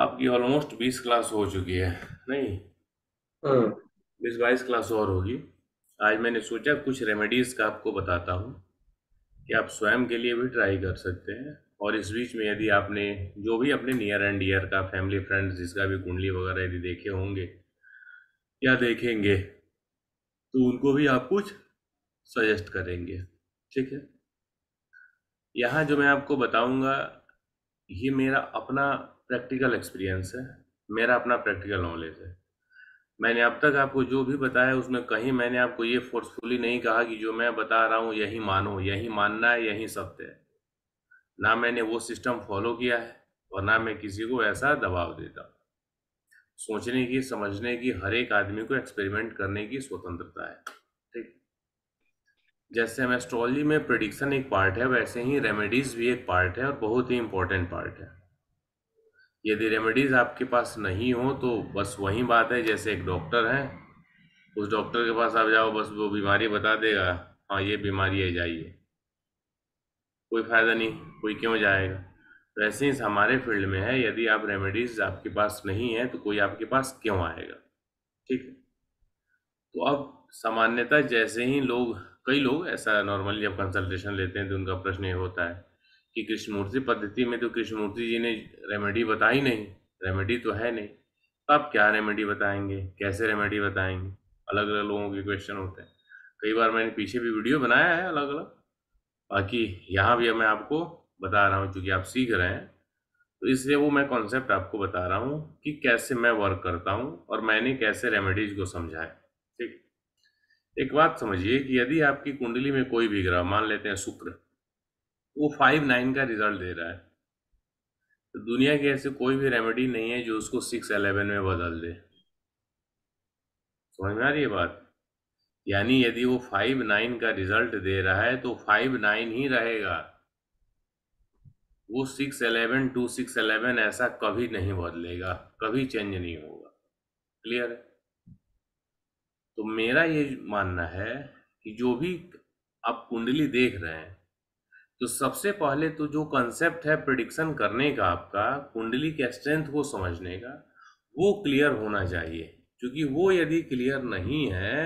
आपकी ऑलमोस्ट बीस क्लास हो चुकी है नहीं हाँ। बीस बाईस क्लास और होगी आज मैंने सोचा कुछ रेमेडीज़ का आपको बताता हूँ कि आप स्वयं के लिए भी ट्राई कर सकते हैं और इस बीच में यदि आपने जो भी अपने नियर एंड डियर का फैमिली फ्रेंड्स जिसका भी कुंडली वगैरह यदि देखे होंगे या देखेंगे तो उनको भी आप कुछ सजेस्ट करेंगे ठीक है यहाँ जो मैं आपको बताऊंगा ये मेरा अपना प्रैक्टिकल एक्सपीरियंस है मेरा अपना प्रैक्टिकल नॉलेज है मैंने अब तक आपको जो भी बताया उसमें कहीं मैंने आपको ये फोर्सफुली नहीं कहा कि जो मैं बता रहा हूँ यही मानो यही मानना है यही सत्य है ना मैंने वो सिस्टम फॉलो किया है और ना मैं किसी को ऐसा दबाव देता हूँ सोचने की समझने की हर एक आदमी को एक्सपेरिमेंट करने की स्वतंत्रता है ठीक जैसे हम एस्ट्रोलॉजी में प्रडिक्शन एक पार्ट है वैसे ही रेमेडीज भी एक पार्ट है और बहुत ही इंपॉर्टेंट पार्ट है यदि रेमेडीज़ आपके पास नहीं हो तो बस वही बात है जैसे एक डॉक्टर है उस डॉक्टर के पास आप जाओ बस वो बीमारी बता देगा हाँ ये बीमारी है जाइए कोई फ़ायदा नहीं कोई क्यों जाएगा वैसे तो ऐसे ही हमारे फील्ड में है यदि आप रेमेडीज़ आपके पास नहीं है तो कोई आपके पास क्यों आएगा ठीक है तो अब सामान्यतः जैसे ही लोग कई लोग ऐसा नॉर्मली जब कंसल्टेशन लेते हैं तो उनका प्रश्न ये होता है कि कृष्णमूर्ति पद्धति में तो कृष्णमूर्ति जी ने रेमेडी बताई नहीं रेमेडी तो है नहीं तो आप क्या रेमेडी बताएंगे कैसे रेमेडी बताएंगे अलग अलग लोगों के क्वेश्चन होते हैं कई बार मैंने पीछे भी वीडियो बनाया है अलग अलग बाकी यहाँ भी मैं आपको बता रहा हूँ चूँकि आप सीख रहे हैं तो इसलिए वो मैं कॉन्सेप्ट आपको बता रहा हूँ कि कैसे मैं वर्क करता हूँ और मैंने कैसे रेमेडीज को समझा ठीक एक बात समझिए कि यदि आपकी कुंडली में कोई भी ग्रह मान लेते हैं शुक्र वो फाइव नाइन का रिजल्ट दे रहा है तो दुनिया की ऐसी कोई भी रेमेडी नहीं है जो उसको सिक्स एलेवन में बदल दे समझ में आ रही है बात यानी यदि वो फाइव नाइन का रिजल्ट दे रहा है तो फाइव नाइन ही रहेगा वो six eleven to six eleven ऐसा कभी नहीं बदलेगा कभी चेंज नहीं होगा क्लियर है तो मेरा ये मानना है कि जो भी आप कुंडली देख रहे हैं तो सबसे पहले तो जो कंसेप्ट है प्रिडिक्शन करने का आपका कुंडली के स्ट्रेंथ को समझने का वो क्लियर होना चाहिए क्योंकि वो यदि क्लियर नहीं है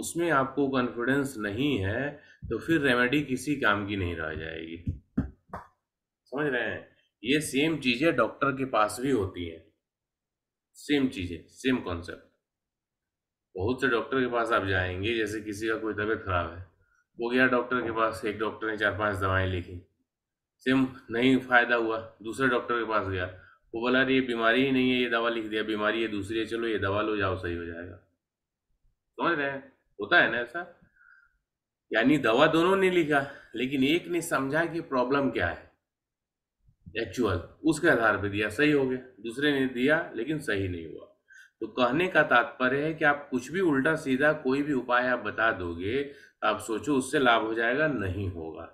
उसमें आपको कॉन्फिडेंस नहीं है तो फिर रेमेडी किसी काम की नहीं रह जाएगी समझ रहे हैं ये सेम चीज़ें डॉक्टर के पास भी होती हैं सेम चीज़ें सेम कॉन्सेप्ट बहुत से डॉक्टर के पास आप जाएंगे जैसे किसी का कोई तबीयत खराब है वो गया डॉक्टर के पास एक डॉक्टर ने चार पांच दवाएं लिखी सिम नहीं फ़ायदा हुआ दूसरे डॉक्टर के पास गया वो बोला ये बीमारी ही नहीं है ये दवा लिख दिया बीमारी है दूसरी है चलो ये दवा लो जाओ सही हो जाएगा समझ रहे हैं होता है ना ऐसा यानी दवा दोनों ने लिखा लेकिन एक ने समझा कि प्रॉब्लम क्या है एक्चुअल उसके आधार पर दिया सही हो गया दूसरे ने दिया लेकिन सही नहीं हुआ तो कहने का तात्पर्य है कि आप कुछ भी उल्टा सीधा कोई भी उपाय आप बता दोगे आप सोचो उससे लाभ हो जाएगा नहीं होगा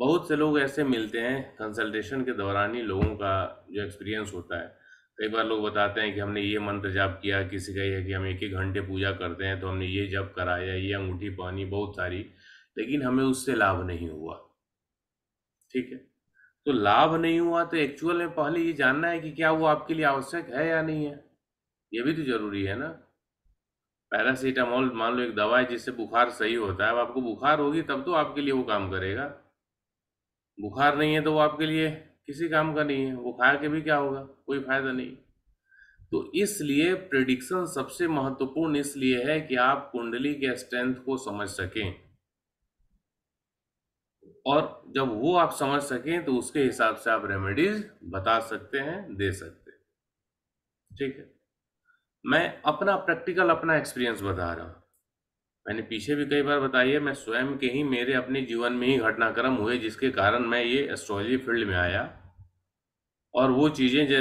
बहुत से लोग ऐसे मिलते हैं कंसल्टेशन के दौरान ही लोगों का जो एक्सपीरियंस होता है कई बार लोग बताते हैं कि हमने ये मंत्र जाप किया किसी का यह कि हम एक एक घंटे पूजा करते हैं तो हमने ये जप कराया ये अंगूठी पानी बहुत सारी लेकिन हमें उससे लाभ नहीं हुआ ठीक है तो लाभ नहीं हुआ तो एक्चुअल में पहले ये जानना है कि क्या वो आपके लिए आवश्यक है या नहीं है ये भी तो जरूरी है ना पैरासीटामोल मान लो एक दवा है जिससे बुखार सही होता है अब आपको बुखार होगी तब तो आपके लिए वो काम करेगा बुखार नहीं है तो वो आपके लिए किसी काम का नहीं है वो खा के भी क्या होगा कोई फायदा नहीं तो इसलिए प्रिडिक्शन सबसे महत्वपूर्ण इसलिए है कि आप कुंडली के स्ट्रेंथ को समझ सकें और जब वो आप समझ सकें तो उसके हिसाब से आप रेमेडीज बता सकते हैं दे सकते हैं ठीक है मैं अपना प्रैक्टिकल अपना एक्सपीरियंस बता रहा हूँ मैंने पीछे भी कई बार बताई है मैं स्वयं के ही मेरे अपने जीवन में ही घटनाक्रम हुए जिसके कारण मैं ये एस्ट्रोलॉजी फील्ड में आया और वो चीज़ें जो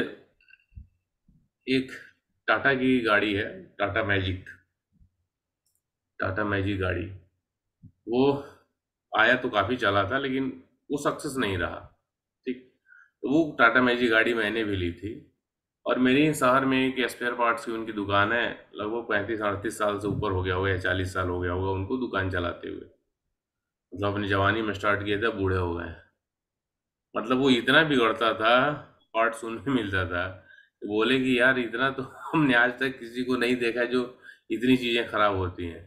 एक टाटा की गाड़ी है टाटा मैजिक टाटा मैजिक गाड़ी वो आया तो काफ़ी चला था लेकिन वो सक्सेस नहीं रहा ठीक तो वो टाटा मैजिक गाड़ी मैंने भी ली थी और मेरे शहर में एक स्पेयर पार्ट्स की उनकी दुकान है लगभग पैंतीस अड़तीस साल से ऊपर हो गया होगा या चालीस साल हो गया होगा उनको दुकान चलाते हुए मतलब अपनी जवानी में स्टार्ट किए थे बूढ़े हो गए मतलब वो इतना बिगड़ता था पार्ट सुनने मिलता था बोले कि यार इतना तो हमने आज तक किसी को नहीं देखा जो इतनी चीज़ें खराब होती हैं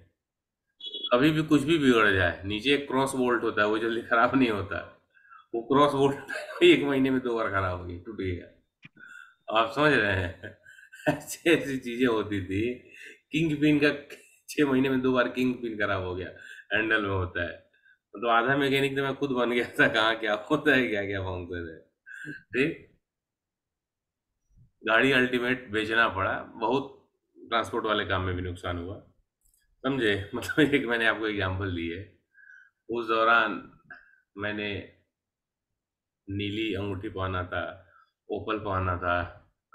कभी भी कुछ भी बिगड़ जाए नीचे एक क्रॉस बोल्ट होता है वो जल्दी खराब नहीं होता वो क्रॉस बोल्ट एक महीने में दो बार खराब हो गई टूट गया आप समझ रहे हैं ऐसी ऐसी चीजें होती थी किंग पिन का छह महीने में दो बार किंग पिन खराब हो गया हैंडल में होता है तो आधा मैकेनिक तो मैं खुद बन गया था कहाँ क्या होता है क्या क्या फंक्शन है ठीक गाड़ी अल्टीमेट बेचना पड़ा बहुत ट्रांसपोर्ट वाले काम में भी नुकसान हुआ समझे मतलब एक मैंने आपको एग्जाम्पल दी है उस दौरान मैंने नीली अंगूठी पहना था ओपल को आना था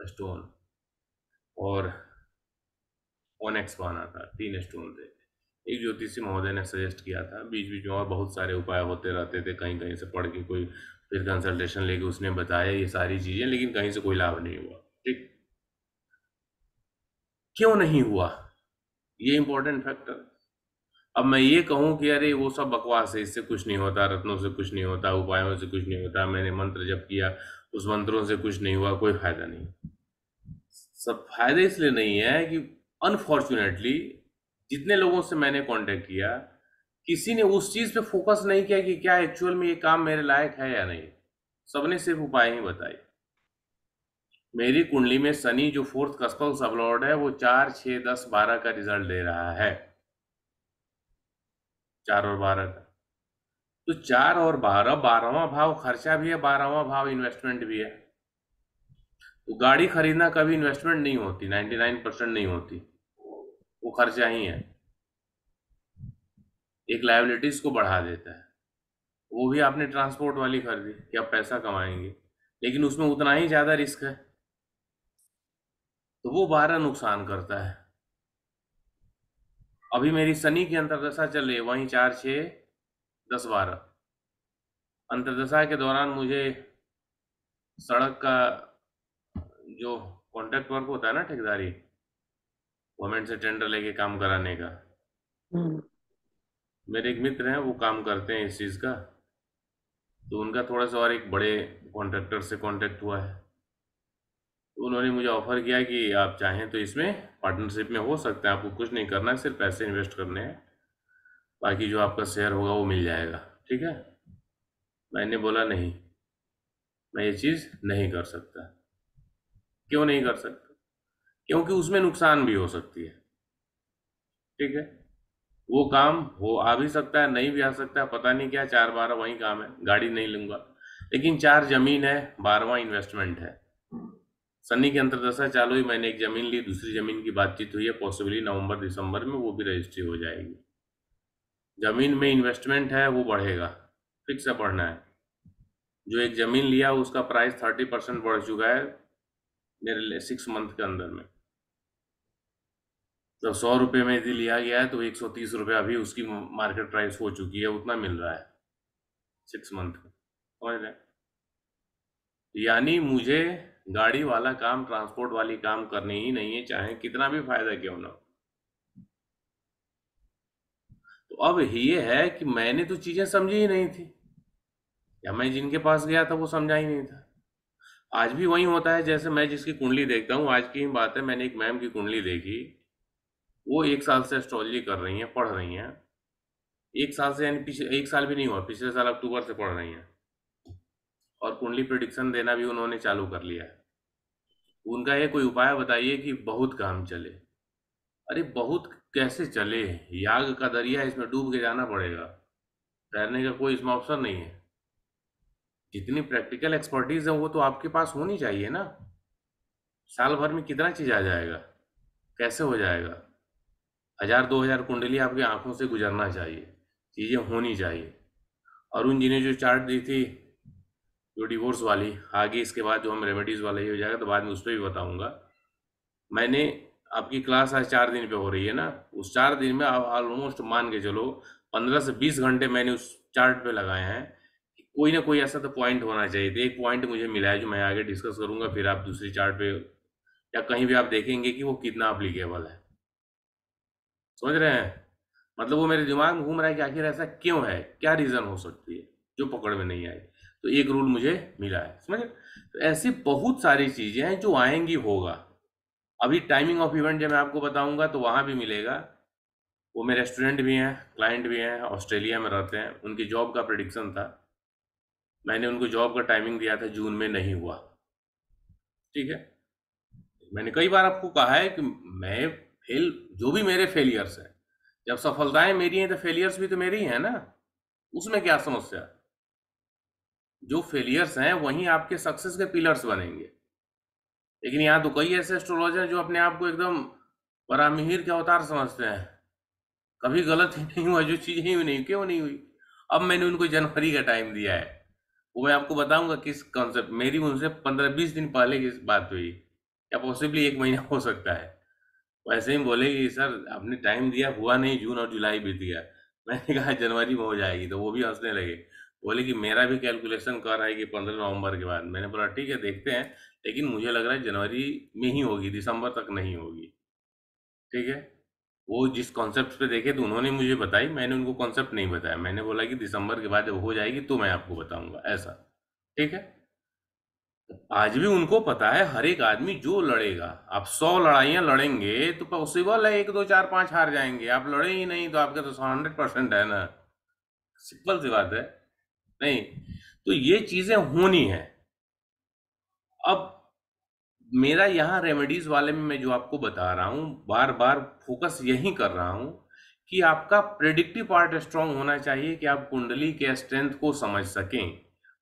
स्टोन और ओनेक्स को आना था तीन स्टोन थे एक ज्योतिषी महोदय ने सजेस्ट किया था बीच बीच में और बहुत सारे उपाय होते रहते थे कहीं कहीं से पढ़ के कोई फिर कंसल्टेशन लेके उसने बताया ये सारी चीज़ें लेकिन कहीं से कोई लाभ नहीं हुआ ठीक क्यों नहीं हुआ ये इम्पोर्टेंट फैक्टर अब मैं ये कहूं कि अरे वो सब बकवास है इससे कुछ नहीं होता रत्नों से कुछ नहीं होता उपायों से कुछ नहीं होता मैंने मंत्र जब किया उस मंत्रों से कुछ नहीं हुआ कोई फायदा नहीं सब फायदे इसलिए नहीं है कि अनफॉर्चुनेटली जितने लोगों से मैंने कांटेक्ट किया किसी ने उस चीज़ पे फोकस नहीं किया कि क्या एक्चुअल में ये काम मेरे लायक है या नहीं सबने सिर्फ उपाय ही बताए मेरी कुंडली में शनि जो फोर्थ कस्पल सब लॉर्ड है वो चार छः दस बारह का रिजल्ट दे रहा है चार और बारह का तो चार और बारह बारहवा भाव खर्चा भी है बारहवा भाव इन्वेस्टमेंट भी है तो गाड़ी खरीदना कभी इन्वेस्टमेंट नहीं होती नाइन्टी नाइन परसेंट नहीं होती वो खर्चा ही है एक लाइबिलिटीज को बढ़ा देता है वो भी आपने ट्रांसपोर्ट वाली खरीदी कि आप पैसा कमाएंगे लेकिन उसमें उतना ही ज़्यादा रिस्क है तो वो बारह नुकसान करता है अभी मेरी सनी की अंतरदशा चल रही है वहीं चार छः दस बारह अंतर्दशा के दौरान मुझे सड़क का जो कॉन्ट्रैक्ट वर्क होता है ना ठेकेदारी गवर्नमेंट से टेंडर लेके काम कराने का हम्म। मेरे एक मित्र हैं वो काम करते हैं इस चीज़ का तो उनका थोड़ा सा और एक बड़े कॉन्ट्रेक्टर से कॉन्टेक्ट हुआ है तो उन्होंने मुझे ऑफ़र किया कि आप चाहें तो इसमें पार्टनरशिप में हो सकते हैं आपको कुछ नहीं करना है सिर्फ पैसे इन्वेस्ट करने हैं बाकी जो आपका शेयर होगा वो मिल जाएगा ठीक है मैंने बोला नहीं मैं ये चीज़ नहीं कर सकता क्यों नहीं कर सकता क्योंकि उसमें नुकसान भी हो सकती है ठीक है वो काम हो आ भी सकता है नहीं भी आ सकता है पता नहीं क्या चार बारह वही काम है गाड़ी नहीं लूंगा लेकिन चार जमीन है बारहवा इन्वेस्टमेंट है सन्नी की अंतर्दशा चालू ही मैंने एक जमीन ली दूसरी जमीन की बातचीत हुई है पॉसिबली नवंबर दिसंबर में वो भी रजिस्ट्री हो जाएगी जमीन में इन्वेस्टमेंट है वो बढ़ेगा फिक्स है बढ़ना है जो एक ज़मीन लिया उसका प्राइस थर्टी परसेंट बढ़ चुका है मेरे लिए सिक्स मंथ के अंदर में जब सौ रुपये में यदि लिया गया है तो एक सौ तीस रुपये अभी उसकी मार्केट प्राइस हो चुकी है उतना मिल रहा है सिक्स मंथ में समझ रहे यानी मुझे गाड़ी वाला काम ट्रांसपोर्ट वाली काम करनी ही नहीं है चाहे कितना भी फायदा क्यों ना हो अब ये है कि मैंने तो चीज़ें समझी ही नहीं थी या मैं जिनके पास गया था वो समझा ही नहीं था आज भी वही होता है जैसे मैं जिसकी कुंडली देखता हूँ आज की बात है मैंने एक मैम की कुंडली देखी वो एक साल से एस्ट्रोलॉजी कर रही हैं पढ़ रही हैं एक साल से यानी पिछले एक साल भी नहीं हुआ पिछले साल अक्टूबर से पढ़ रही हैं और कुंडली प्रडिक्शन देना भी उन्होंने चालू कर लिया है उनका ये कोई उपाय बताइए कि बहुत काम चले अरे बहुत कैसे चले याग का दरिया इसमें डूब के जाना पड़ेगा तैरने का कोई इसमें ऑप्शन नहीं है जितनी प्रैक्टिकल एक्सपर्टीज है वो तो आपके पास होनी चाहिए ना साल भर में कितना चीज आ जाएगा कैसे हो जाएगा हजार दो हजार कुंडली आपकी आंखों से गुजरना चाहिए चीज़ें होनी चाहिए अरुण जी ने जो चार्ट दी थी जो डिवोर्स वाली आगे इसके बाद जो हम रेमेडीज़ वाला ये हो जाएगा तो बाद में उस पर भी बताऊंगा मैंने आपकी क्लास आज चार दिन पे हो रही है ना उस चार दिन में आप ऑलमोस्ट मान के चलो पंद्रह से बीस घंटे मैंने उस चार्ट पे लगाए हैं कोई ना कोई ऐसा तो पॉइंट होना चाहिए तो एक पॉइंट मुझे मिला है जो मैं आगे डिस्कस करूंगा फिर आप दूसरी चार्ट पे या कहीं भी आप देखेंगे कि वो कितना अप्लीकेबल है समझ रहे हैं मतलब वो मेरे दिमाग में घूम रहा है कि आखिर ऐसा क्यों है क्या रीज़न हो सकती है जो पकड़ में नहीं आई तो एक रूल मुझे मिला है समझ तो ऐसी बहुत सारी चीज़ें हैं जो आएंगी होगा अभी टाइमिंग ऑफ इवेंट जब मैं आपको बताऊंगा तो वहाँ भी मिलेगा वो मेरे स्टूडेंट भी हैं क्लाइंट भी हैं ऑस्ट्रेलिया में रहते हैं उनकी जॉब का प्रडिक्शन था मैंने उनको जॉब का टाइमिंग दिया था जून में नहीं हुआ ठीक है मैंने कई बार आपको कहा है कि मैं फेल जो भी मेरे फेलियर्स हैं जब सफलताएं मेरी हैं तो फेलियर्स भी तो मेरी हैं ना उसमें क्या समस्या जो फेलियर्स हैं वहीं आपके सक्सेस के पिलर्स बनेंगे लेकिन यहाँ तो कई ऐसे एस्ट्रोलॉजर जो अपने आप को एकदम परामिहिर के अवतार समझते हैं कभी गलत ही नहीं हुआ जो चीज़ें ही नहीं क्यों नहीं हुई अब मैंने उनको जनवरी का टाइम दिया है वो मैं आपको बताऊंगा किस कॉन्सेप्ट मेरी उनसे पंद्रह बीस दिन पहले की बात हुई या पॉसिबली एक महीना हो सकता है वैसे ही बोले कि सर आपने टाइम दिया हुआ नहीं जून और जुलाई भी दिया मैंने कहा जनवरी में हो जाएगी तो वो भी हंसने लगे बोले कि मेरा भी कैलकुलेशन कर रहा है कि पंद्रह नवंबर के बाद मैंने बोला ठीक है देखते हैं लेकिन मुझे लग रहा है जनवरी में ही होगी दिसंबर तक नहीं होगी ठीक है वो जिस कॉन्सेप्ट पे देखे तो उन्होंने मुझे बताई मैंने उनको कॉन्सेप्ट नहीं बताया मैंने बोला कि दिसंबर के बाद जब हो जाएगी तो मैं आपको बताऊंगा ऐसा ठीक है आज भी उनको पता है हर एक आदमी जो लड़ेगा आप सौ लड़ाइयां लड़ेंगे तो पॉसिबल है एक दो चार पांच हार जाएंगे आप लड़े ही नहीं तो आपका तो हंड्रेड परसेंट है ना सिंपल सी बात है नहीं तो ये चीज़ें होनी है अब मेरा यहाँ रेमेडीज वाले में मैं जो आपको बता रहा हूँ बार बार फोकस यही कर रहा हूँ कि आपका प्रेडिक्टिव पार्ट स्ट्रांग होना चाहिए कि आप कुंडली के स्ट्रेंथ को समझ सकें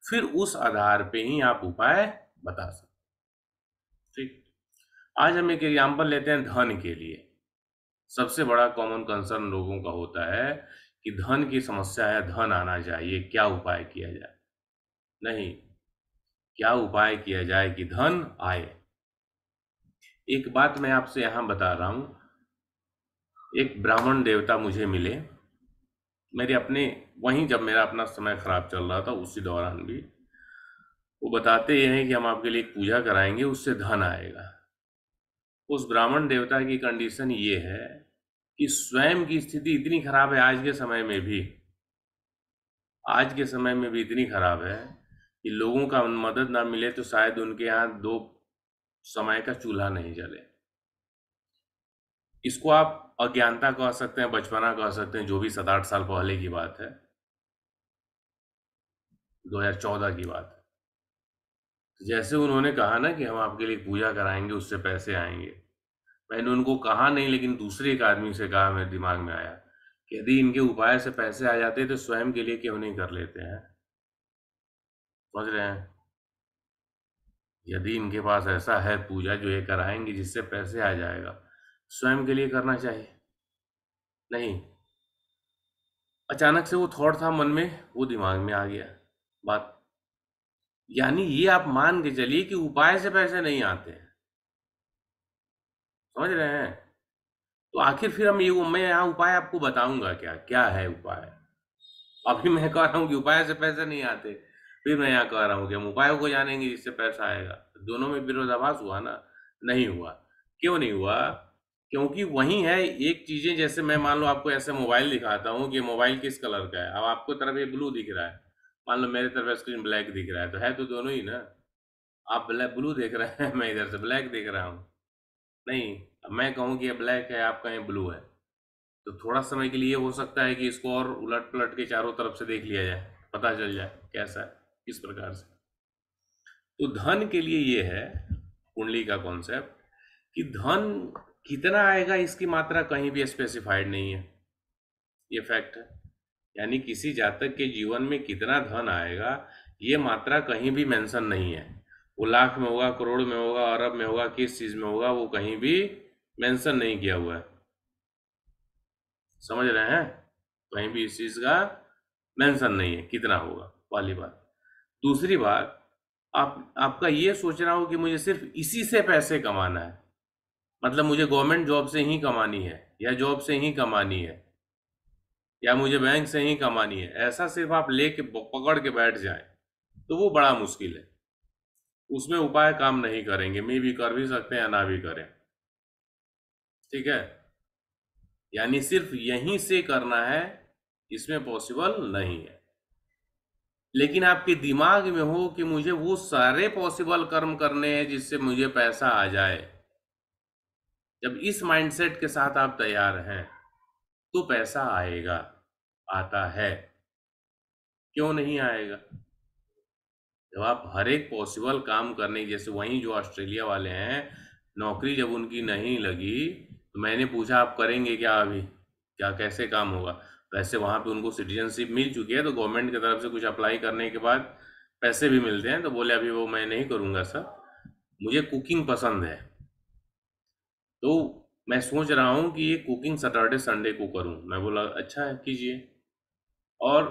फिर उस आधार पे ही आप उपाय बता सकते ठीक आज हम एक एग्जाम्पल लेते हैं धन के लिए सबसे बड़ा कॉमन कंसर्न लोगों का होता है कि धन की समस्या है धन आना चाहिए क्या उपाय किया जाए नहीं क्या उपाय किया जाए कि धन आए एक बात मैं आपसे यहां बता रहा हूं एक ब्राह्मण देवता मुझे मिले मेरे अपने वहीं जब मेरा अपना समय खराब चल रहा था उसी दौरान भी वो बताते हैं कि हम आपके लिए पूजा कराएंगे उससे धन आएगा उस ब्राह्मण देवता की कंडीशन ये है कि स्वयं की स्थिति इतनी खराब है आज के समय में भी आज के समय में भी इतनी खराब है कि लोगों का मदद ना मिले तो शायद उनके यहाँ दो समय का चूल्हा नहीं जले इसको आप अज्ञानता कह सकते हैं बचपना कह सकते हैं जो भी सात आठ साल पहले की बात है 2014 की बात है जैसे उन्होंने कहा ना कि हम आपके लिए पूजा कराएंगे उससे पैसे आएंगे मैंने उनको कहा नहीं लेकिन दूसरे एक आदमी से कहा मेरे दिमाग में आया कि यदि इनके उपाय से पैसे आ जाते तो स्वयं के लिए क्यों नहीं कर लेते हैं समझ रहे हैं यदि इनके पास ऐसा है पूजा जो ये कराएंगे जिससे पैसे आ जाएगा स्वयं के लिए करना चाहिए नहीं अचानक से वो थॉट था मन में वो दिमाग में आ गया बात यानी ये आप मान के चलिए कि उपाय से पैसे नहीं आते समझ रहे हैं तो आखिर फिर हम ये मैं यहां उपाय आपको बताऊंगा क्या क्या है उपाय अभी मैं कह रहा हूं कि उपाय से पैसे नहीं आते फिर मैं यहाँ कह रहा हूँ कि हम को जानेंगे जिससे पैसा आएगा दोनों में विरोधाभास हुआ ना नहीं हुआ क्यों नहीं हुआ क्योंकि वही है एक चीजें जैसे मैं मान लो आपको ऐसे मोबाइल दिखाता हूँ कि मोबाइल किस कलर का है अब आपको तरफ ये ब्लू दिख रहा है मान लो मेरे तरफ स्क्रीन ब्लैक दिख रहा है तो है तो दोनों ही ना आप ब्लैक ब्लू देख रहे हैं मैं इधर से ब्लैक देख रहा हूँ नहीं अब मैं कहूँ कि ये ब्लैक है आपका ये ब्लू है तो थोड़ा समय के लिए हो सकता है कि इसको और उलट पलट के चारों तरफ से देख लिया जाए पता चल जाए कैसा है इस प्रकार से तो धन के लिए यह है कुंडली का कॉन्सेप्ट कि धन कितना आएगा इसकी मात्रा कहीं भी स्पेसिफाइड नहीं है ये फैक्ट है यानी किसी जातक के जीवन में कितना धन आएगा ये मात्रा कहीं भी मेंशन नहीं है वो लाख में होगा करोड़ में होगा अरब में होगा किस चीज में होगा वो कहीं भी मेंशन नहीं किया हुआ है समझ रहे हैं कहीं भी इस चीज का मेंशन नहीं है कितना होगा पहली बात दूसरी बात आप आपका ये सोचना हो कि मुझे सिर्फ इसी से पैसे कमाना है मतलब मुझे गवर्नमेंट जॉब से ही कमानी है या जॉब से ही कमानी है या मुझे बैंक से ही कमानी है ऐसा सिर्फ आप ले के पकड़ के बैठ जाए तो वो बड़ा मुश्किल है उसमें उपाय काम नहीं करेंगे मे भी कर भी सकते हैं ना भी करें ठीक है यानी सिर्फ यहीं से करना है इसमें पॉसिबल नहीं है लेकिन आपके दिमाग में हो कि मुझे वो सारे पॉसिबल कर्म करने हैं जिससे मुझे पैसा आ जाए जब इस माइंडसेट के साथ आप तैयार हैं तो पैसा आएगा आता है क्यों नहीं आएगा जब आप हर एक पॉसिबल काम करने जैसे वहीं जो ऑस्ट्रेलिया वाले हैं नौकरी जब उनकी नहीं लगी तो मैंने पूछा आप करेंगे क्या अभी क्या कैसे काम होगा वैसे वहाँ पे उनको सिटीजनशिप मिल चुकी है तो गवर्नमेंट की तरफ से कुछ अप्लाई करने के बाद पैसे भी मिलते हैं तो बोले अभी वो मैं नहीं करूँगा सर मुझे कुकिंग पसंद है तो मैं सोच रहा हूँ कि ये कुकिंग सैटरडे संडे को करूँ मैं बोला अच्छा है कीजिए और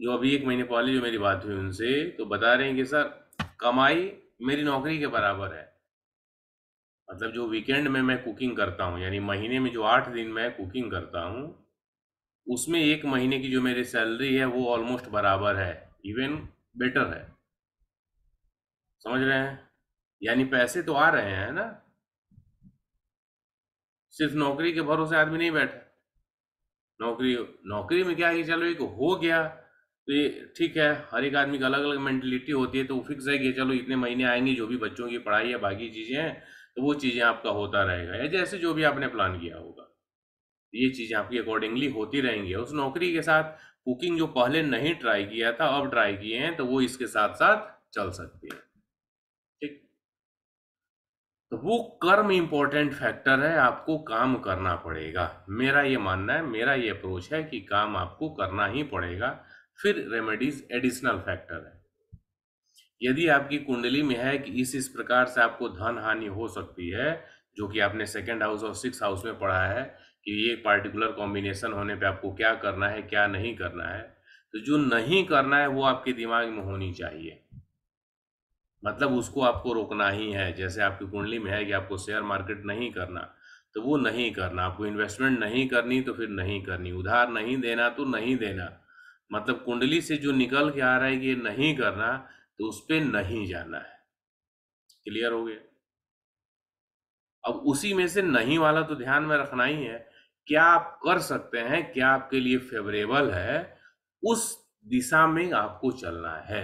जो अभी एक महीने पहले जो मेरी बात हुई उनसे तो बता रहे हैं कि सर कमाई मेरी नौकरी के बराबर है मतलब जो वीकेंड में मैं कुकिंग करता हूँ यानी महीने में जो आठ दिन मैं कुकिंग करता हूँ उसमें एक महीने की जो मेरी सैलरी है वो ऑलमोस्ट बराबर है इवन बेटर है समझ रहे हैं यानी पैसे तो आ रहे हैं ना सिर्फ नौकरी के भरोसे आदमी नहीं बैठे नौकरी नौकरी में क्या है चलो एक हो गया तो ये ठीक है हर एक आदमी का अलग अलग मेंटेलिटी होती है तो वो फिक्स है कि चलो इतने महीने आएंगे जो भी बच्चों की पढ़ाई या बाकी चीज़ें हैं तो वो चीज़ें आपका होता रहेगा या जैसे जो भी आपने प्लान किया होगा ये चीज़ें आपकी अकॉर्डिंगली होती रहेंगी उस नौकरी के साथ कुकिंग जो पहले नहीं ट्राई किया था अब ट्राई किए हैं तो वो इसके साथ साथ चल सकती है ठीक तो वो कर्म इंपॉर्टेंट फैक्टर है आपको काम करना पड़ेगा मेरा ये मानना है मेरा ये अप्रोच है कि काम आपको करना ही पड़ेगा फिर रेमेडीज एडिशनल फैक्टर है यदि आपकी कुंडली में है कि इस इस प्रकार से आपको धन हानि हो सकती है जो कि आपने सेकेंड हाउस और सिक्स हाउस में पढ़ा है कि ये पार्टिकुलर कॉम्बिनेशन होने पे आपको क्या करना है क्या नहीं करना है तो जो नहीं करना है वो आपके दिमाग में होनी चाहिए मतलब उसको आपको रोकना ही है जैसे आपकी कुंडली में है कि आपको शेयर मार्केट नहीं करना तो वो नहीं करना आपको इन्वेस्टमेंट नहीं करनी तो फिर नहीं करनी उधार नहीं देना तो नहीं देना मतलब कुंडली से जो निकल के आ रहा है कि ये नहीं करना तो उस पर नहीं जाना है क्लियर हो गया अब उसी में से नहीं वाला तो ध्यान में रखना ही है क्या आप कर सकते हैं क्या आपके लिए फेवरेबल है उस दिशा में आपको चलना है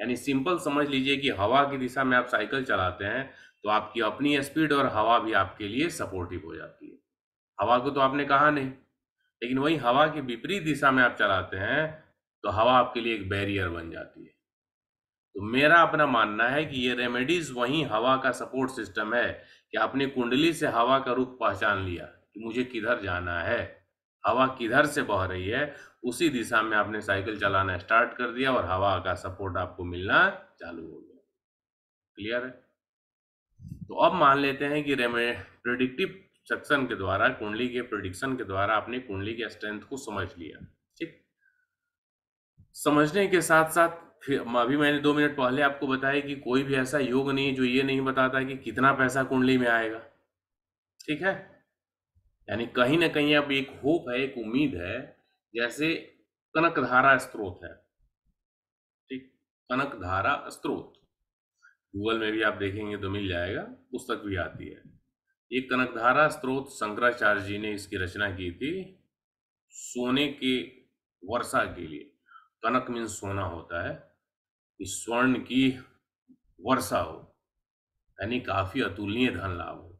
यानी सिंपल समझ लीजिए कि हवा की दिशा में आप साइकिल चलाते हैं तो आपकी अपनी स्पीड और हवा भी आपके लिए सपोर्टिव हो जाती है हवा को तो आपने कहा नहीं लेकिन वही हवा के विपरीत दिशा में आप चलाते हैं तो हवा आपके लिए एक बैरियर बन जाती है तो मेरा अपना मानना है कि ये रेमेडीज वही हवा का सपोर्ट सिस्टम है कि आपने कुंडली से हवा का रुख पहचान लिया कि मुझे किधर जाना है हवा किधर से बह रही है उसी दिशा में आपने साइकिल चलाना स्टार्ट कर दिया और हवा का सपोर्ट आपको मिलना चालू हो गया क्लियर है तो अब मान लेते हैं कि रेमे प्रिडिक्टिव सेक्शन के द्वारा कुंडली के प्रोडिक्शन के द्वारा आपने कुंडली के स्ट्रेंथ को समझ लिया ठीक समझने के साथ साथ फिर अभी मैंने दो मिनट पहले आपको बताया कि कोई भी ऐसा योग नहीं जो ये नहीं बताता कि कितना पैसा कुंडली में आएगा ठीक है यानी कहीं ना कहीं अब एक होप है एक उम्मीद है जैसे कनक धारा स्त्रोत है ठीक कनक धारा स्त्रोत गूगल में भी आप देखेंगे तो मिल जाएगा पुस्तक भी आती है ये कनकधारा स्त्रोत शंकराचार्य जी ने इसकी रचना की थी सोने के वर्षा के लिए कनक मीन सोना होता है कि स्वर्ण की वर्षा हो यानी काफी अतुलनीय धन लाभ हो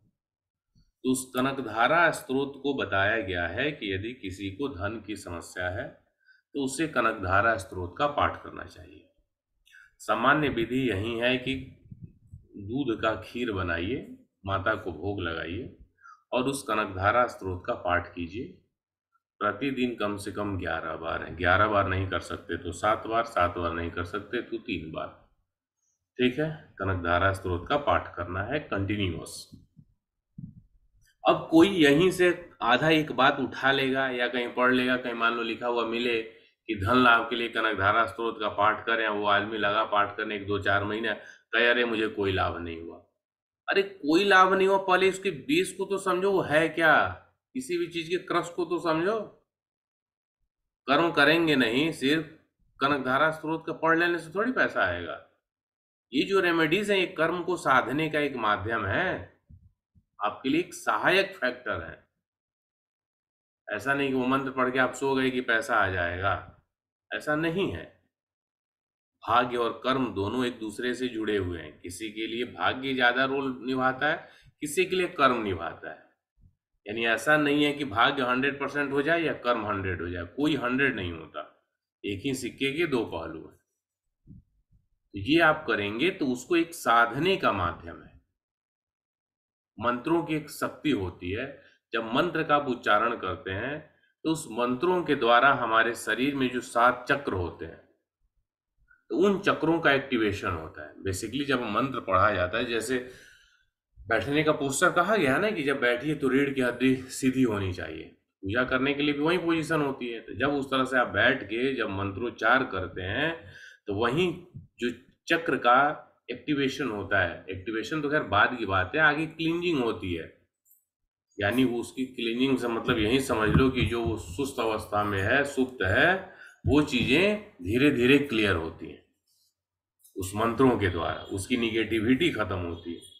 तो उस कनकधारा स्त्रोत को बताया गया है कि यदि किसी को धन की समस्या है तो उसे कनकधारा स्त्रोत का पाठ करना चाहिए सामान्य विधि यही है कि दूध का खीर बनाइए माता को भोग लगाइए और उस कनकधारा स्त्रोत का पाठ कीजिए प्रतिदिन कम से कम ग्यारह बार है ग्यारह बार नहीं कर सकते तो सात बार सात बार नहीं कर सकते तो तीन बार ठीक है कनकधारा स्त्रोत का पाठ करना है कंटिन्यूस अब कोई यहीं से आधा एक बात उठा लेगा या कहीं पढ़ लेगा कहीं मान लो लिखा हुआ मिले कि धन लाभ के लिए कनक धारा स्त्रोत का पाठ करें वो आदमी लगा पाठ करने एक दो चार महीने कह अरे मुझे कोई लाभ नहीं हुआ अरे कोई लाभ नहीं हुआ पहले इसके बीस को तो समझो वो है क्या किसी भी चीज के क्रस को तो समझो कर्म करेंगे नहीं सिर्फ कनक धारा स्रोत का पढ़ लेने से थोड़ी पैसा आएगा ये जो रेमेडीज है ये कर्म को साधने का एक माध्यम है आपके लिए एक सहायक फैक्टर है ऐसा नहीं कि वो मंत्र पढ़ के आप सो गए कि पैसा आ जाएगा ऐसा नहीं है भाग्य और कर्म दोनों एक दूसरे से जुड़े हुए हैं किसी के लिए भाग्य ज्यादा रोल निभाता है किसी के लिए कर्म निभाता है यानी ऐसा नहीं है कि भाग्य हंड्रेड परसेंट हो जाए या कर्म हंड्रेड हो जाए कोई हंड्रेड नहीं होता एक ही सिक्के के दो पहलू हैं तो ये आप करेंगे तो उसको एक साधने का माध्यम है मंत्रों की एक शक्ति होती है जब मंत्र का आप उच्चारण करते हैं तो उस मंत्रों के द्वारा हमारे शरीर में जो सात चक्र होते हैं तो उन चक्रों का एक्टिवेशन होता है बेसिकली जब मंत्र पढ़ा जाता है जैसे बैठने का पोस्टर कहा गया ना कि जब बैठिए तो रीढ़ की हड्डी सीधी होनी चाहिए पूजा करने के लिए भी वही पोजीशन होती है तो जब उस तरह से आप बैठ के जब मंत्रोच्चार करते हैं तो वही जो चक्र का एक्टिवेशन होता है एक्टिवेशन तो खैर बाद की बात है आगे क्लिंजिंग होती है यानी वो उसकी क्लिनिंग से मतलब यही समझ लो कि जो सुस्त अवस्था में है सुप्त है वो चीज़ें धीरे धीरे क्लियर होती हैं उस मंत्रों के द्वारा उसकी निगेटिविटी खत्म होती है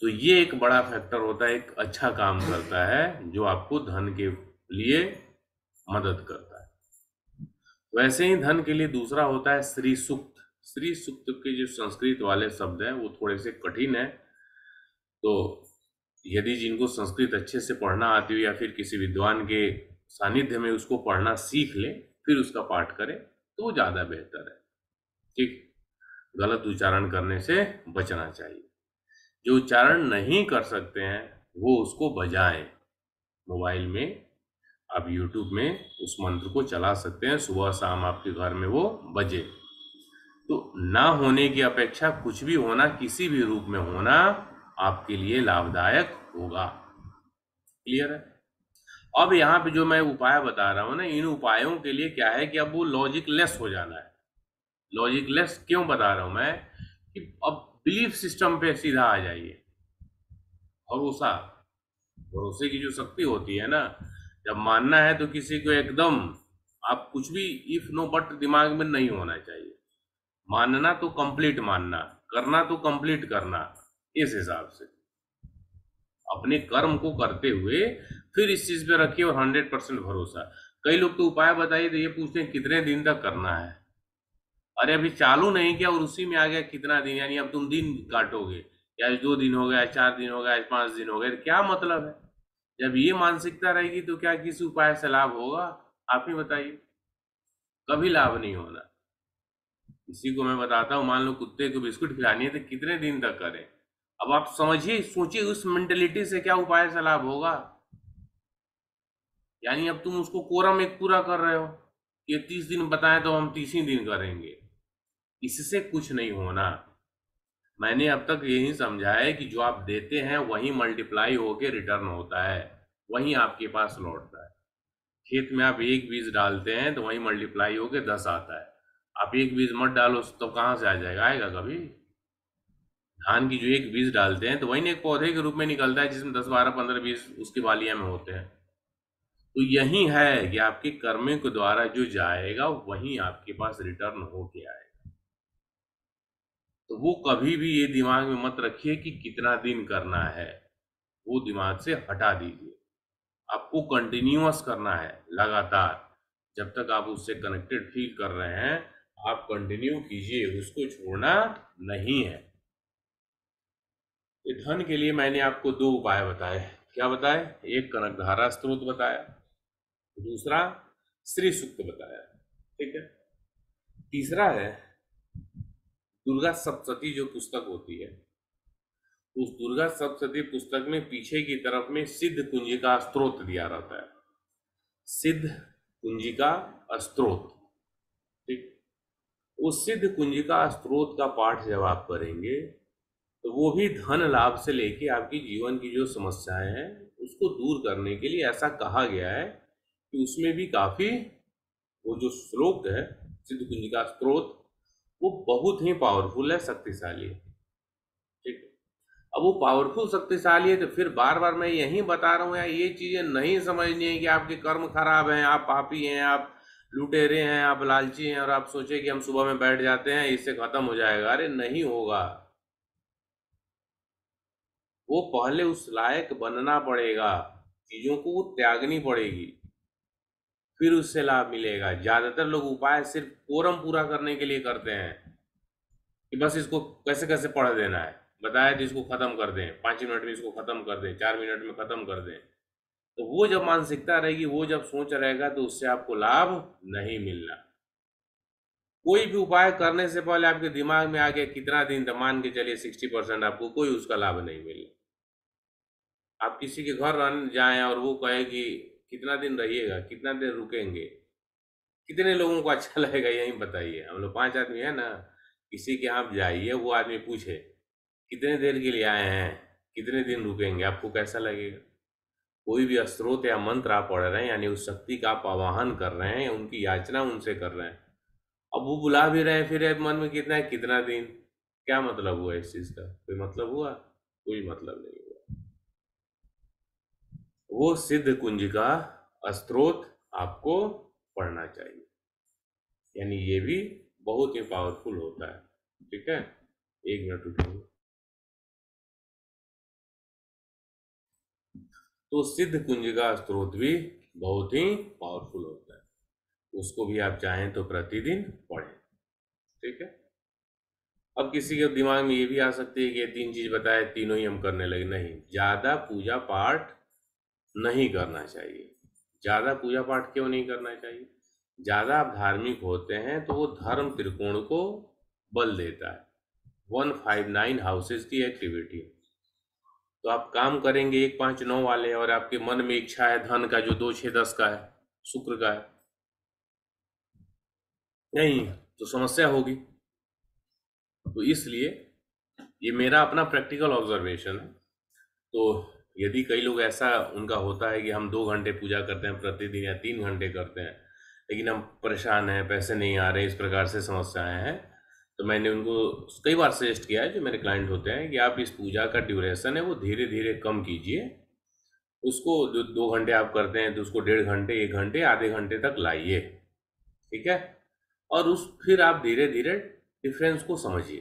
तो ये एक बड़ा फैक्टर होता है एक अच्छा काम करता है जो आपको धन के लिए मदद करता है वैसे ही धन के लिए दूसरा होता है श्री सुख श्री सूक्त के जो संस्कृत वाले शब्द हैं वो थोड़े से कठिन है तो यदि जिनको संस्कृत अच्छे से पढ़ना आती हो या फिर किसी विद्वान के सानिध्य में उसको पढ़ना सीख ले फिर उसका पाठ करें तो ज़्यादा बेहतर है ठीक गलत उच्चारण करने से बचना चाहिए जो उच्चारण नहीं कर सकते हैं वो उसको बजाएं मोबाइल में आप यूट्यूब में उस मंत्र को चला सकते हैं सुबह शाम आपके घर में वो बजे तो ना होने की अपेक्षा कुछ भी होना किसी भी रूप में होना आपके लिए लाभदायक होगा क्लियर है अब यहां पे जो मैं उपाय बता रहा हूं ना इन उपायों के लिए क्या है कि अब वो लॉजिक लेस हो जाना है लॉजिक लेस क्यों बता रहा हूं मैं कि अब बिलीफ सिस्टम पे सीधा आ जाइए भरोसा भरोसे की जो शक्ति होती है ना जब मानना है तो किसी को एकदम आप कुछ भी इफ नो बट दिमाग में नहीं होना चाहिए मानना तो कंप्लीट मानना करना तो कंप्लीट करना इस हिसाब से अपने कर्म को करते हुए फिर इस चीज पे रखिए और हंड्रेड परसेंट भरोसा कई लोग तो उपाय बताइए तो ये पूछते हैं कितने दिन तक करना है अरे अभी चालू नहीं किया और उसी में आ गया कितना दिन यानी अब तुम दिन काटोगे या दो दिन हो गया चार दिन हो गया पांच दिन हो गए तो क्या मतलब है जब ये मानसिकता रहेगी तो क्या किसी उपाय से लाभ होगा आप ही बताइए कभी लाभ नहीं होना किसी को मैं बताता हूँ मान लो कुत्ते को बिस्कुट खिलानी है तो कितने दिन तक करें अब आप समझिए सोचिए उस मेंटेलिटी से क्या उपाय से लाभ होगा यानी अब तुम उसको कोरम एक पूरा कर रहे हो ये तीस दिन बताए तो हम तीस ही दिन करेंगे इससे कुछ नहीं होना मैंने अब तक यही समझा है कि जो आप देते हैं वही मल्टीप्लाई होके रिटर्न होता है वही आपके पास लौटता है खेत में आप एक बीज डालते हैं तो वही मल्टीप्लाई होके दस आता है आप एक बीज मत डालो तो कहाँ से आ जाएगा आएगा कभी धान की जो एक बीज डालते हैं तो वही एक पौधे के रूप में निकलता है जिसमें दस बारह पंद्रह बीज उसकी बालिया में होते हैं तो यही है कि आपके कर्मे के द्वारा जो जाएगा वही आपके पास रिटर्न के आएगा तो वो कभी भी ये दिमाग में मत रखिए कि कितना दिन करना है वो दिमाग से हटा दीजिए आपको कंटिन्यूस करना है लगातार जब तक आप उससे कनेक्टेड फील कर रहे हैं आप कंटिन्यू कीजिए उसको छोड़ना नहीं है धन के लिए मैंने आपको दो उपाय बताए क्या बताए एक कनक धारा स्त्रोत बताया दूसरा श्री सुक्त बताया ठीक है तीसरा है दुर्गा सप्तती जो पुस्तक होती है उस दुर्गा सप्तती पुस्तक में पीछे की तरफ में सिद्ध कुंजिका स्त्रोत दिया रहता है सिद्ध कुंजिका स्त्रोत उस सिद्ध कुंजिका स्त्रोत का पाठ जब आप करेंगे तो वो भी धन लाभ से लेके आपकी जीवन की जो समस्याएं हैं उसको दूर करने के लिए ऐसा कहा गया है कि उसमें भी काफ़ी वो जो श्लोक है सिद्ध कुंजिका स्त्रोत वो बहुत ही पावरफुल है शक्तिशाली है ठीक अब वो पावरफुल शक्तिशाली है तो फिर बार बार मैं यही बता रहा हूँ यार ये चीज़ें नहीं समझनी है कि आपके कर्म खराब हैं आप पापी हैं आप लुटेरे हैं आप लालची हैं और आप सोचे कि हम सुबह में बैठ जाते हैं इससे खत्म हो जाएगा अरे नहीं होगा वो पहले उस लायक बनना पड़ेगा चीजों को त्यागनी पड़ेगी फिर उससे लाभ मिलेगा ज्यादातर लोग उपाय सिर्फ कोरम पूरा करने के लिए करते हैं कि बस इसको कैसे कैसे पढ़ देना है बताया तो इसको खत्म कर दें पांच मिनट में इसको खत्म कर दें चार मिनट में खत्म कर दें तो वो जब मानसिकता रहेगी वो जब सोच रहेगा तो उससे आपको लाभ नहीं मिलना कोई भी उपाय करने से पहले आपके दिमाग में आ गया कितना दिन तो मान के चलिए सिक्सटी परसेंट आपको कोई उसका लाभ नहीं मिलेगा आप किसी के घर रहने जाए और वो कहे कि कितना दिन रहिएगा कितना देर रुकेंगे कितने लोगों को अच्छा लगेगा यही बताइए हम लोग पांच आदमी है ना किसी के आप जाइए वो आदमी पूछे कितने देर के लिए आए हैं कितने दिन रुकेंगे आपको कैसा लगेगा कोई भी स्त्रोत या मंत्र आप पढ़ रहे हैं यानी उस शक्ति का आप आवाहन कर रहे हैं उनकी याचना उनसे कर रहे हैं अब वो बुला भी रहे हैं फिर मन में कितना है कितना दिन क्या मतलब हुआ इस चीज़ का कोई मतलब हुआ कोई मतलब नहीं हुआ वो सिद्ध कुंज का स्त्रोत आपको पढ़ना चाहिए यानी ये भी बहुत ही पावरफुल होता है ठीक है एक मिनट उठेंगे तो सिद्ध कुंज का स्रोत भी बहुत ही पावरफुल होता है उसको भी आप चाहें तो प्रतिदिन पढ़ें ठीक है अब किसी के दिमाग में ये भी आ सकती है कि तीन चीज बताए तीनों ही हम करने लगे नहीं ज्यादा पूजा पाठ नहीं करना चाहिए ज्यादा पूजा पाठ क्यों नहीं करना चाहिए ज्यादा आप धार्मिक होते हैं तो वो धर्म त्रिकोण को बल देता है वन फाइव नाइन हाउसेज की एक्टिविटी तो आप काम करेंगे एक पाँच नौ वाले और आपके मन में इच्छा है धन का जो दो छः दस का है शुक्र का है नहीं तो समस्या होगी तो इसलिए ये मेरा अपना प्रैक्टिकल ऑब्जर्वेशन है तो यदि कई लोग ऐसा उनका होता है कि हम दो घंटे पूजा करते हैं प्रतिदिन या तीन घंटे करते हैं लेकिन हम परेशान हैं पैसे नहीं आ रहे इस प्रकार से समस्याएं हैं तो मैंने उनको कई बार सजेस्ट किया है जो मेरे क्लाइंट होते हैं कि आप इस पूजा का ड्यूरेशन है वो धीरे धीरे कम कीजिए उसको जो दो घंटे आप करते हैं तो उसको डेढ़ घंटे एक घंटे आधे घंटे तक लाइए ठीक है और उस फिर आप धीरे धीरे डिफरेंस को समझिए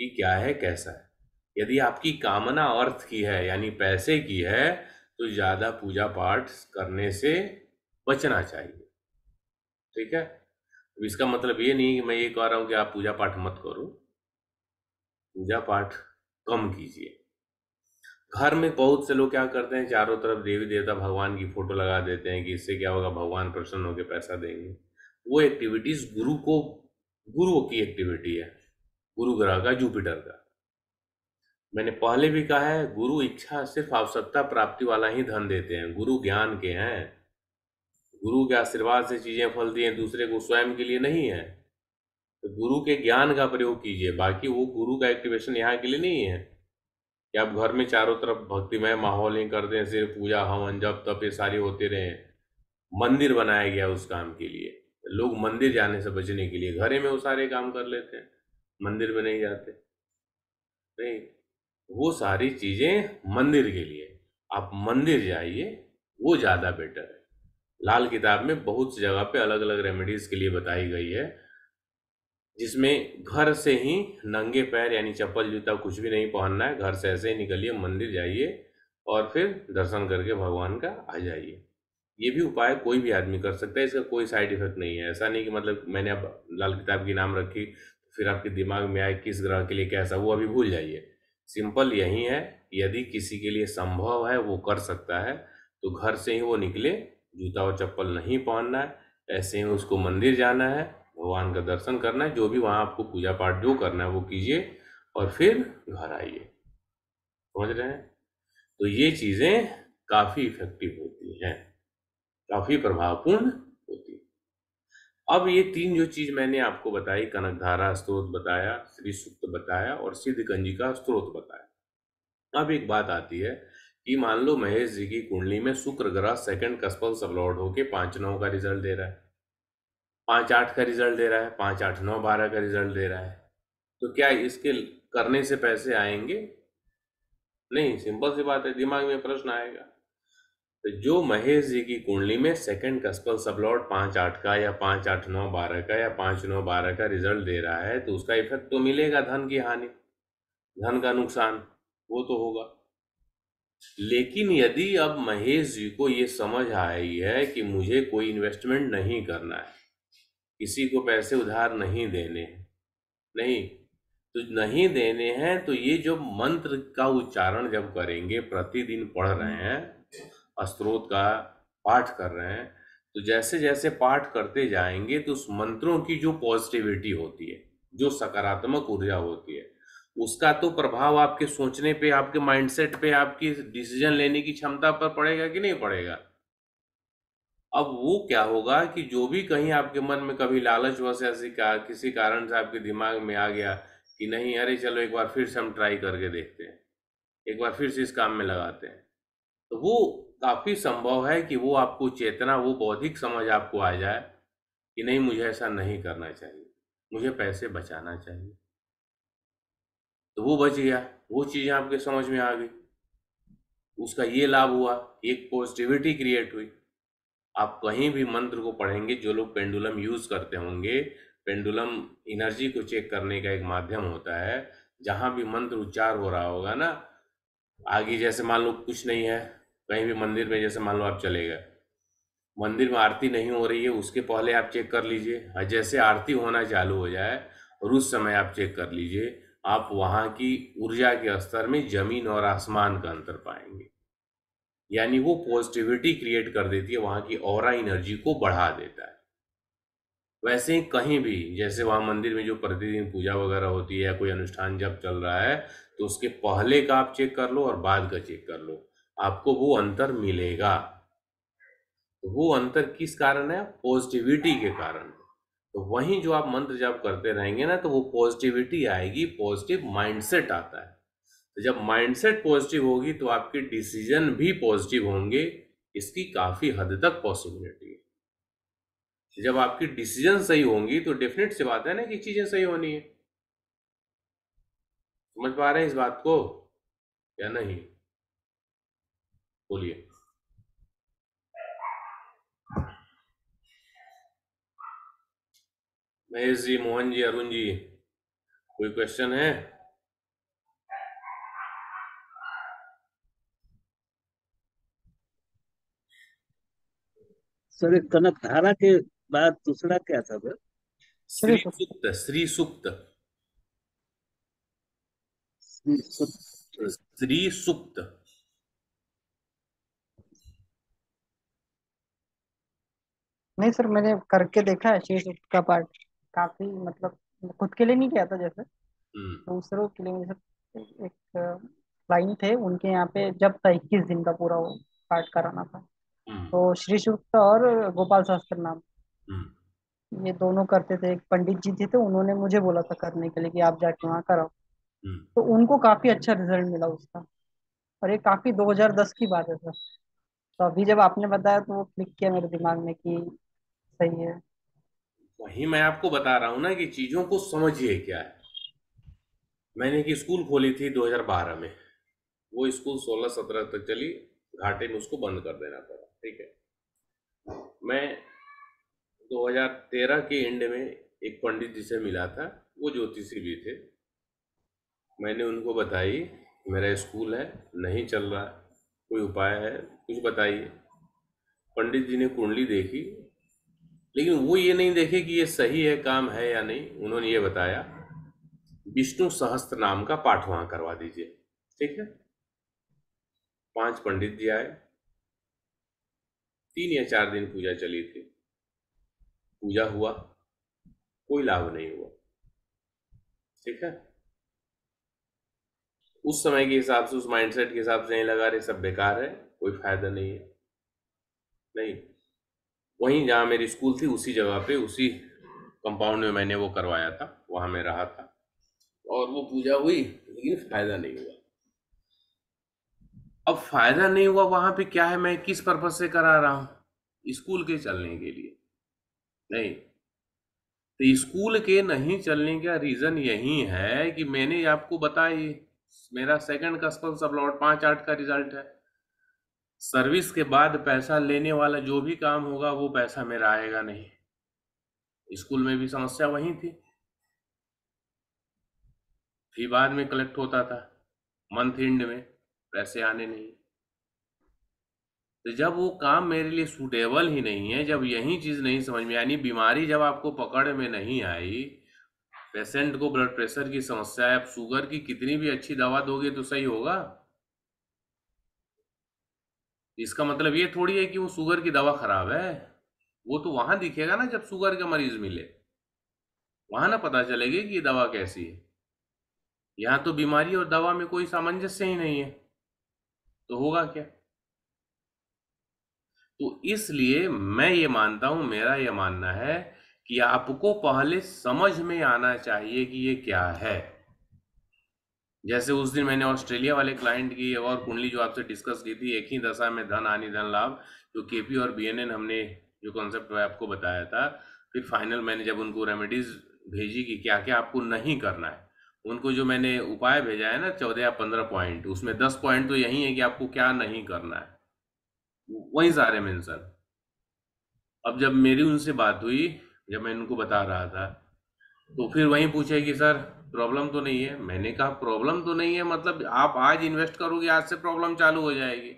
कि क्या है कैसा है यदि आपकी कामना अर्थ की है यानी पैसे की है तो ज़्यादा पूजा पाठ करने से बचना चाहिए ठीक है तो इसका मतलब ये नहीं कि मैं ये कह रहा हूं कि आप पूजा पाठ मत करो पूजा पाठ कम कीजिए घर में बहुत से लोग क्या करते हैं चारों तरफ देवी देवता भगवान की फोटो लगा देते हैं कि इससे क्या होगा भगवान प्रसन्न होकर पैसा देंगे वो एक्टिविटीज गुरु को गुरु की एक्टिविटी है गुरु ग्रह का जुपिटर का मैंने पहले भी कहा है गुरु इच्छा सिर्फ आवश्यकता प्राप्ति वाला ही धन देते हैं गुरु ज्ञान के हैं गुरु के आशीर्वाद से चीज़ें फलती हैं दूसरे को स्वयं के लिए नहीं है तो गुरु के ज्ञान का प्रयोग कीजिए बाकी वो गुरु का एक्टिवेशन यहाँ के लिए नहीं है कि आप घर में चारों तरफ भक्तिमय माहौल ही कर दें सिर्फ पूजा हवन जब तप ये सारे होते रहे मंदिर बनाया गया उस काम के लिए लोग मंदिर जाने से बचने के लिए घरे में वो सारे काम कर लेते हैं मंदिर में नहीं जाते नहीं वो सारी चीज़ें मंदिर के लिए आप मंदिर जाइए वो ज़्यादा बेटर है लाल किताब में बहुत सी जगह पे अलग अलग रेमेडीज के लिए बताई गई है जिसमें घर से ही नंगे पैर यानी चप्पल जूता कुछ भी नहीं पहनना है घर से ऐसे ही निकलिए मंदिर जाइए और फिर दर्शन करके भगवान का आ जाइए ये भी उपाय कोई भी आदमी कर सकता है इसका कोई साइड इफेक्ट नहीं है ऐसा नहीं कि मतलब मैंने अब लाल किताब की नाम रखी फिर आपके दिमाग में आए किस ग्रह के लिए कैसा वो अभी भूल जाइए सिंपल यही है यदि किसी के लिए संभव है वो कर सकता है तो घर से ही वो निकले जूता और चप्पल नहीं पहनना है ऐसे ही उसको मंदिर जाना है भगवान का दर्शन करना है जो भी वहाँ आपको पूजा पाठ जो करना है वो कीजिए और फिर घर आइए समझ रहे हैं तो ये चीज़ें काफ़ी इफेक्टिव होती हैं काफ़ी प्रभावपूर्ण होती है अब ये तीन जो चीज़ मैंने आपको बताई कनकधारा स्त्रोत बताया श्री सुक्त बताया और सिद्ध का स्त्रोत बताया अब एक बात आती है कि मान लो महेश जी की कुंडली में शुक्र ग्रह सेकंड कस्पल लॉर्ड होके पांच नौ का रिजल्ट दे रहा है पांच आठ का रिजल्ट दे रहा है पांच आठ नौ बारह का रिजल्ट दे रहा है तो क्या इसके करने से पैसे आएंगे नहीं सिंपल सी बात है दिमाग में प्रश्न आएगा तो जो महेश जी की कुंडली में सेकंड कस्पल लॉर्ड पांच आठ का या पांच आठ नौ बारह का या पांच नौ बारह का रिजल्ट दे रहा है तो उसका इफेक्ट तो मिलेगा धन की हानि धन का नुकसान वो तो होगा लेकिन यदि अब महेश जी को ये समझ आई है कि मुझे कोई इन्वेस्टमेंट नहीं करना है किसी को पैसे उधार नहीं देने नहीं तो नहीं देने हैं तो ये जो मंत्र का उच्चारण जब करेंगे प्रतिदिन पढ़ रहे हैं स्त्रोत का पाठ कर रहे हैं तो जैसे जैसे पाठ करते जाएंगे तो उस मंत्रों की जो पॉजिटिविटी होती है जो सकारात्मक ऊर्जा होती है उसका तो प्रभाव आपके सोचने पे आपके माइंडसेट पे आपकी डिसीजन लेने की क्षमता पर पड़ेगा कि नहीं पड़ेगा अब वो क्या होगा कि जो भी कहीं आपके मन में कभी लालच ऐसी का, किसी कारण से आपके दिमाग में आ गया कि नहीं अरे चलो एक बार फिर से हम ट्राई करके देखते हैं एक बार फिर से इस काम में लगाते हैं तो वो काफ़ी संभव है कि वो आपको चेतना वो बौद्धिक समझ आपको आ जाए कि नहीं मुझे ऐसा नहीं करना चाहिए मुझे पैसे बचाना चाहिए तो वो बच गया वो चीजें आपके समझ में आ गई उसका ये लाभ हुआ एक पॉजिटिविटी क्रिएट हुई आप कहीं भी मंत्र को पढ़ेंगे जो लोग पेंडुलम यूज़ करते होंगे पेंडुलम एनर्जी को चेक करने का एक माध्यम होता है जहाँ भी मंत्र उच्चार हो रहा होगा ना आगे जैसे मान लो कुछ नहीं है कहीं भी मंदिर में जैसे मान लो आप चले गए मंदिर में आरती नहीं हो रही है उसके पहले आप चेक कर लीजिए हाँ, जैसे आरती होना चालू हो जाए और उस समय आप चेक कर लीजिए आप वहां की ऊर्जा के स्तर में जमीन और आसमान का अंतर पाएंगे यानी वो पॉजिटिविटी क्रिएट कर देती है वहां की और एनर्जी को बढ़ा देता है वैसे ही कहीं भी जैसे वहां मंदिर में जो प्रतिदिन पूजा वगैरह होती है या कोई अनुष्ठान जब चल रहा है तो उसके पहले का आप चेक कर लो और बाद का चेक कर लो आपको वो अंतर मिलेगा तो वो अंतर किस कारण है पॉजिटिविटी के कारण तो वहीं जो आप मंत्र जब करते रहेंगे ना तो वो पॉजिटिविटी आएगी पॉजिटिव माइंडसेट आता है तो जब माइंडसेट पॉजिटिव होगी तो आपके डिसीजन भी पॉजिटिव होंगे इसकी काफ़ी हद तक पॉसिबिलिटी है जब आपकी डिसीजन सही होंगी तो डेफिनेट सी बात है ना कि चीज़ें सही होनी है समझ पा रहे हैं इस बात को या नहीं बोलिए महेश जी मोहन जी अरुण जी कोई क्वेश्चन है सर कनक धारा के बाद दूसरा क्या था सर श्री सुप्त श्री सुप्त श्री सुप्त नहीं सर मैंने करके देखा है श्री सुप्त का पार्ट काफी मतलब खुद के लिए नहीं किया था जैसे हम्म। दूसरों के लिए जैसे एक क्लाइंट थे उनके यहाँ पे जब था इक्कीस दिन का पूरा वो पार्ट कराना था हम्म। तो श्री शुक्त और गोपाल शास्त्र नाम हम्म। ये दोनों करते थे एक पंडित जी थे तो उन्होंने मुझे बोला था करने के लिए कि आप जाके वहाँ कराओ तो उनको काफी अच्छा रिजल्ट मिला उसका और ये काफी 2010 की बात है सर तो अभी जब आपने बताया तो वो क्लिक किया मेरे दिमाग में कि सही है वही मैं आपको बता रहा हूं ना कि चीजों को समझिए क्या है मैंने एक स्कूल खोली थी 2012 में वो स्कूल 16-17 तक चली घाटे में उसको बंद कर देना पड़ा ठीक है मैं 2013 के एंड में एक पंडित जी से मिला था वो ज्योतिषी भी थे मैंने उनको बताई मेरा स्कूल है नहीं चल रहा कोई उपाय है कुछ बताइए पंडित जी ने कुंडली देखी लेकिन वो ये नहीं देखे कि ये सही है काम है या नहीं उन्होंने ये बताया विष्णु सहस्त्र नाम का पाठ वहां करवा दीजिए ठीक है पांच पंडित जी आए तीन या चार दिन पूजा चली थी पूजा हुआ कोई लाभ नहीं हुआ ठीक है उस समय के हिसाब से उस माइंडसेट के हिसाब से नहीं लगा रहे सब बेकार है कोई फायदा नहीं है नहीं वहीं जहाँ मेरी स्कूल थी उसी जगह पे उसी कंपाउंड में मैंने वो करवाया था वहाँ मैं रहा था और वो पूजा हुई लेकिन फायदा नहीं हुआ अब फायदा नहीं हुआ वहां पे क्या है मैं किस पर्पज से करा रहा हूं स्कूल के चलने के लिए नहीं तो स्कूल के नहीं चलने का रीजन यही है कि मैंने आपको बताया मेरा सेकंड का सब लॉट पांच आठ का रिजल्ट है सर्विस के बाद पैसा लेने वाला जो भी काम होगा वो पैसा मेरा आएगा नहीं स्कूल में भी समस्या वही थी फी बाद में कलेक्ट होता था मंथ एंड में पैसे आने नहीं तो जब वो काम मेरे लिए सूटेबल ही नहीं है जब यही चीज़ नहीं समझ में यानी बीमारी जब आपको पकड़ में नहीं आई पेशेंट को ब्लड प्रेशर की समस्या है आप शुगर की कितनी भी अच्छी दवा दोगे तो सही होगा इसका मतलब ये थोड़ी है कि वो शुगर की दवा खराब है वो तो वहां दिखेगा ना जब शुगर के मरीज मिले वहां ना पता चलेगा कि ये दवा कैसी है यहां तो बीमारी और दवा में कोई सामंजस्य ही नहीं है तो होगा क्या तो इसलिए मैं ये मानता हूं मेरा ये मानना है कि आपको पहले समझ में आना चाहिए कि ये क्या है जैसे उस दिन मैंने ऑस्ट्रेलिया वाले क्लाइंट की और कुंडली जो आपसे डिस्कस की थी एक ही दशा में धन हानि धन लाभ जो केपी और बीएनएन हमने जो कॉन्सेप्ट आपको बताया था फिर फाइनल मैंने जब उनको रेमेडीज भेजी कि क्या क्या आपको नहीं करना है उनको जो मैंने उपाय भेजा है ना चौदह या पंद्रह पॉइंट उसमें दस पॉइंट तो यही है कि आपको क्या नहीं करना है वही सारे मेंशन अब जब मेरी उनसे बात हुई जब मैं उनको बता रहा था तो फिर वहीं पूछे कि सर प्रॉब्लम तो नहीं है मैंने कहा प्रॉब्लम तो नहीं है मतलब आप आज इन्वेस्ट करोगे आज से प्रॉब्लम चालू हो जाएगी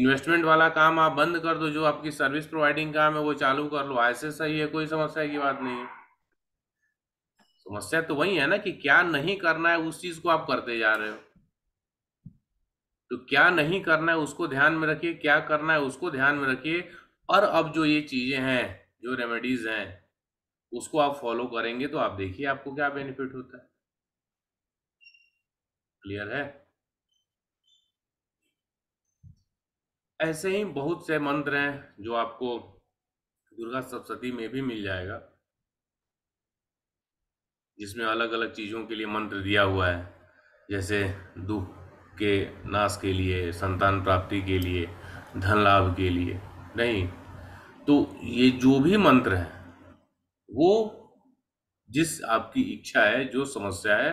इन्वेस्टमेंट वाला काम आप बंद कर दो जो आपकी सर्विस प्रोवाइडिंग काम है वो चालू कर लो ऐसे सही है कोई समस्या की बात नहीं है समस्या तो वही है ना कि क्या नहीं करना है उस चीज को आप करते जा रहे हो तो क्या नहीं करना है उसको ध्यान में रखिए क्या करना है उसको ध्यान में रखिए और अब जो ये चीजें हैं जो रेमेडीज हैं उसको आप फॉलो करेंगे तो आप देखिए आपको क्या बेनिफिट होता है क्लियर है ऐसे ही बहुत से मंत्र हैं जो आपको दुर्गा सप्तती में भी मिल जाएगा जिसमें अलग अलग चीज़ों के लिए मंत्र दिया हुआ है जैसे दुख के नाश के लिए संतान प्राप्ति के लिए धन लाभ के लिए नहीं तो ये जो भी मंत्र है वो जिस आपकी इच्छा है जो समस्या है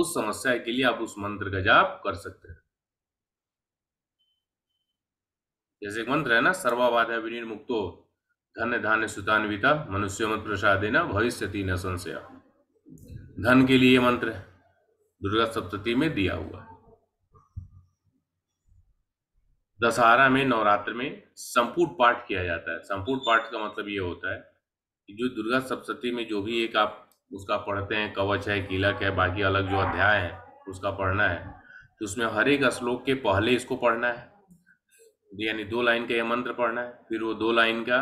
उस समस्या के लिए आप उस मंत्र का जाप कर सकते हैं जैसे एक मंत्र है ना सर्वाबाधा विनिर्मुक्तो धन्य धान्य सुतान्विता मनुष्य मत प्रसाद न भविष्य न संशय धन के लिए मंत्र दुर्गा सप्तती में दिया हुआ दशहरा में नवरात्र में संपूर्ण पाठ किया जाता है संपूर्ण पाठ का मतलब ये होता है जो दुर्गा सप्तशती में जो भी एक आप उसका पढ़ते हैं कवच है कीलक है बाकी अलग जो अध्याय है उसका पढ़ना है तो उसमें हर एक श्लोक के पहले इसको पढ़ना है तो यानी दो लाइन का यह मंत्र पढ़ना है फिर वो दो लाइन का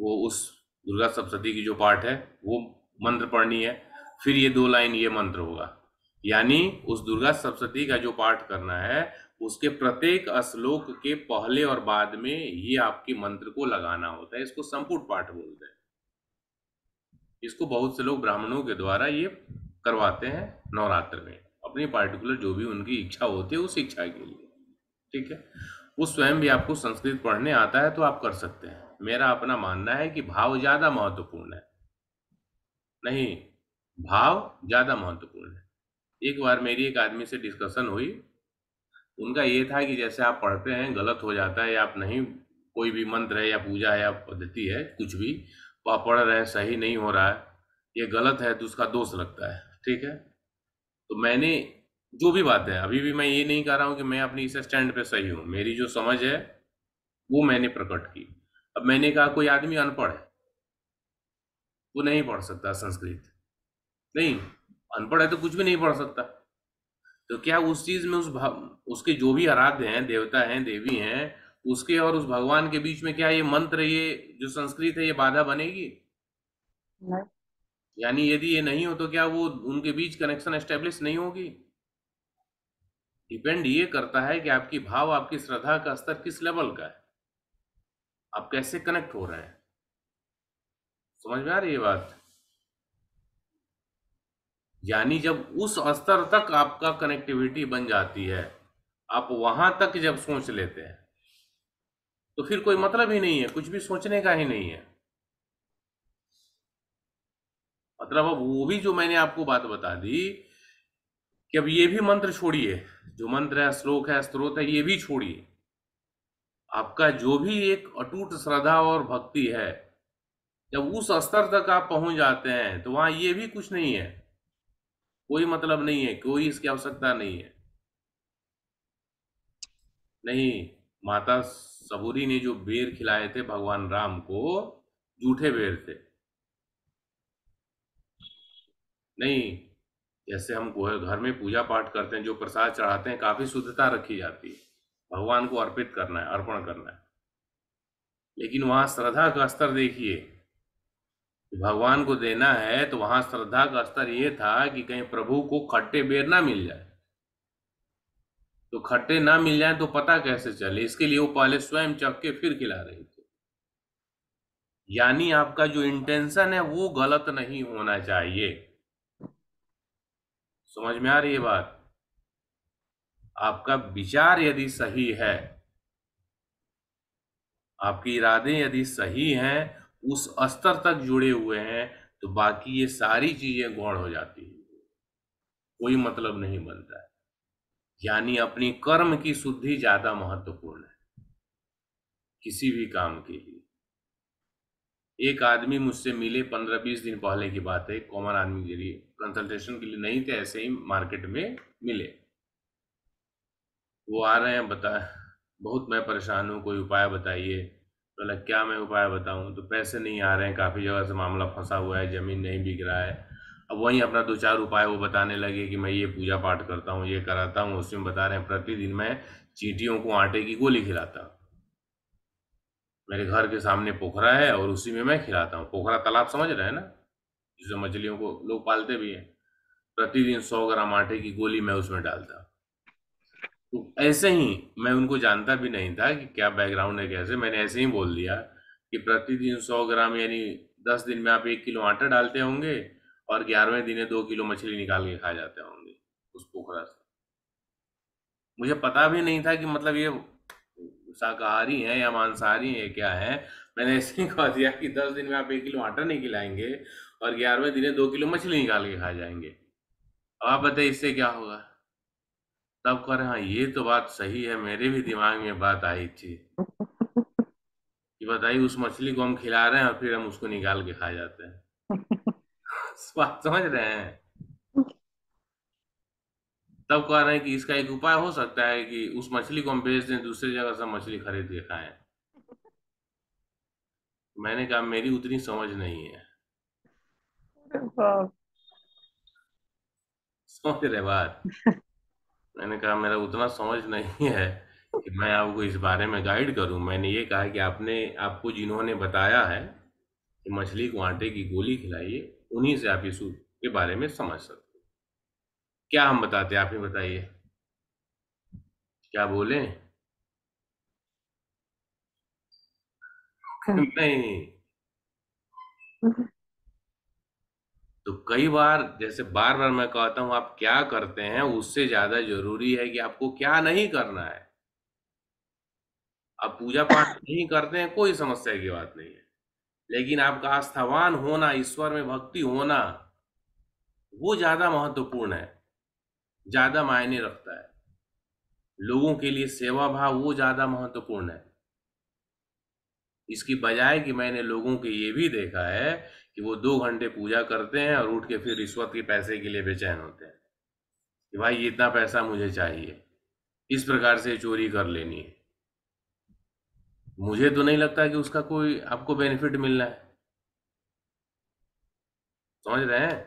वो उस दुर्गा सप्तती की जो पाठ है वो मंत्र पढ़नी है फिर ये दो लाइन ये मंत्र होगा यानी उस दुर्गा सप्तती का जो पाठ करना है उसके प्रत्येक श्लोक के पहले और बाद में ये आपके मंत्र को लगाना होता है इसको संपूर्ण पाठ बोलते हैं इसको बहुत से लोग ब्राह्मणों के द्वारा ये करवाते हैं नवरात्र में अपनी पार्टिकुलर जो भी उनकी इच्छा होती है उस इच्छा के लिए ठीक है वो स्वयं भी आपको संस्कृत पढ़ने आता है तो आप कर सकते हैं मेरा अपना मानना है कि भाव ज़्यादा महत्वपूर्ण है नहीं भाव ज़्यादा महत्वपूर्ण है एक बार मेरी एक आदमी से डिस्कशन हुई उनका ये था कि जैसे आप पढ़ते हैं गलत हो जाता है या आप नहीं कोई भी मंत्र है या पूजा है या पद्धति है कुछ भी वह तो पढ़ रहे हैं सही नहीं हो रहा है ये गलत है तो उसका दोष लगता है ठीक है तो मैंने जो भी बात है अभी भी मैं ये नहीं कह रहा हूँ कि मैं अपनी इस स्टैंड पे सही हूँ मेरी जो समझ है वो मैंने प्रकट की अब मैंने कहा कोई आदमी अनपढ़ है वो नहीं पढ़ सकता संस्कृत नहीं अनपढ़ है तो कुछ भी नहीं पढ़ सकता तो क्या उस चीज में उस उसके जो भी आराध्य हैं देवता हैं देवी हैं उसके और उस भगवान के बीच में क्या ये मंत्र ये जो संस्कृत है ये बाधा बनेगी यानी यदि ये नहीं हो तो क्या वो उनके बीच कनेक्शन एस्टेब्लिश नहीं होगी डिपेंड ये करता है कि आपकी भाव आपकी श्रद्धा का स्तर किस लेवल का है आप कैसे कनेक्ट हो रहे हैं समझ में आ रही है बात यानी जब उस स्तर तक आपका कनेक्टिविटी बन जाती है आप वहां तक जब सोच लेते हैं तो फिर कोई मतलब ही नहीं है कुछ भी सोचने का ही नहीं है मतलब अब वो भी जो मैंने आपको बात बता दी कि अब ये भी मंत्र छोड़िए जो मंत्र है श्लोक है स्त्रोत है ये भी छोड़िए आपका जो भी एक अटूट श्रद्धा और भक्ति है जब उस स्तर तक आप पहुंच जाते हैं तो वहां ये भी कुछ नहीं है कोई मतलब नहीं है कोई इसकी आवश्यकता नहीं है नहीं माता सबूरी ने जो बेर खिलाए थे भगवान राम को जूठे बेर थे नहीं जैसे हम घर में पूजा पाठ करते हैं जो प्रसाद चढ़ाते हैं काफी शुद्धता रखी जाती है भगवान को अर्पित करना है अर्पण करना है लेकिन वहां श्रद्धा का स्तर देखिए भगवान को देना है तो वहां श्रद्धा का स्तर यह था कि कहीं प्रभु को खट्टे बेर ना मिल जाए तो खट्टे ना मिल जाए तो पता कैसे चले इसके लिए वो पहले स्वयं चख के फिर खिला रही थी यानी आपका जो इंटेंशन है वो गलत नहीं होना चाहिए समझ में आ रही है बात आपका विचार यदि सही है आपकी इरादे यदि सही हैं उस स्तर तक जुड़े हुए हैं तो बाकी ये सारी चीजें गौड़ हो जाती है कोई मतलब नहीं बनता है यानी अपनी कर्म की शुद्धि ज्यादा महत्वपूर्ण है किसी भी काम के लिए एक आदमी मुझसे मिले पंद्रह बीस दिन पहले की बात है कॉमन आदमी के लिए कंसल्टेशन के लिए नहीं थे ऐसे ही मार्केट में मिले वो आ रहे हैं बता बहुत मैं परेशान हूँ कोई उपाय बताइए बोला तो क्या मैं उपाय बताऊँ तो पैसे नहीं आ रहे हैं काफ़ी जगह से मामला फंसा हुआ है ज़मीन नहीं बिक रहा है अब वहीं अपना दो चार उपाय वो बताने लगे कि मैं ये पूजा पाठ करता हूँ ये कराता हूँ उसमें बता रहे हैं प्रतिदिन मैं चीटियों को आटे की गोली खिलाता हूँ मेरे घर के सामने पोखरा है और उसी में मैं खिलाता हूँ पोखरा तालाब समझ रहे हैं ना जिससे मछलियों को लोग पालते भी हैं प्रतिदिन सौ ग्राम आटे की गोली मैं उसमें डालता ऐसे ही मैं उनको जानता भी नहीं था कि क्या बैकग्राउंड है कैसे मैंने ऐसे ही बोल दिया कि प्रतिदिन सौ ग्राम यानी दस दिन में आप एक किलो आटा डालते होंगे और ग्यारहवें दिन दो किलो मछली निकाल के खा जाते होंगे उस पोखरा से मुझे पता भी नहीं था कि मतलब ये शाकाहारी है या मांसाहारी है क्या है मैंने ऐसे ही कह दिया कि दस दिन में आप एक किलो आटा नहीं खिलाएंगे और ग्यारहवें दिन दो किलो मछली निकाल के खा जाएंगे अब आप बताइए इससे क्या होगा तब कह रहे हाँ ये तो बात सही है मेरे भी दिमाग में बात आई थी कि बताइए उस मछली को हम खिला रहे हैं और फिर हम उसको निकाल के खा जाते हैं बात समझ रहे हैं तब कह रहे हैं कि इसका एक उपाय हो सकता है कि उस मछली को हम बेच दें दूसरी जगह से मछली खरीद के खाएं मैंने कहा मेरी उतनी समझ नहीं है समझ रहे बात मैंने कहा मेरा उतना समझ नहीं है कि मैं आपको इस बारे में गाइड करूं मैंने ये कहा कि आपने आपको जिन्होंने बताया है कि मछली को आटे की गोली खिलाइए उन्हीं से आप इस के बारे में समझ सकते क्या हम बताते आप ही बताइए क्या बोले नहीं तो कई बार जैसे बार बार मैं कहता हूं आप क्या करते हैं उससे ज़्यादा जरूरी है कि आपको क्या नहीं करना है आप पूजा पाठ नहीं करते हैं कोई समस्या की बात नहीं है लेकिन आपका आस्थावान होना ईश्वर में भक्ति होना वो ज़्यादा महत्वपूर्ण है ज़्यादा मायने रखता है लोगों के लिए सेवा भाव वो ज़्यादा महत्वपूर्ण है इसकी बजाय कि मैंने लोगों के ये भी देखा है कि वो दो घंटे पूजा करते हैं और उठ के फिर रिश्वत के पैसे के लिए बेचैन होते हैं कि भाई इतना पैसा मुझे चाहिए इस प्रकार से चोरी कर लेनी है मुझे तो नहीं लगता कि उसका कोई आपको बेनिफिट मिलना है समझ रहे हैं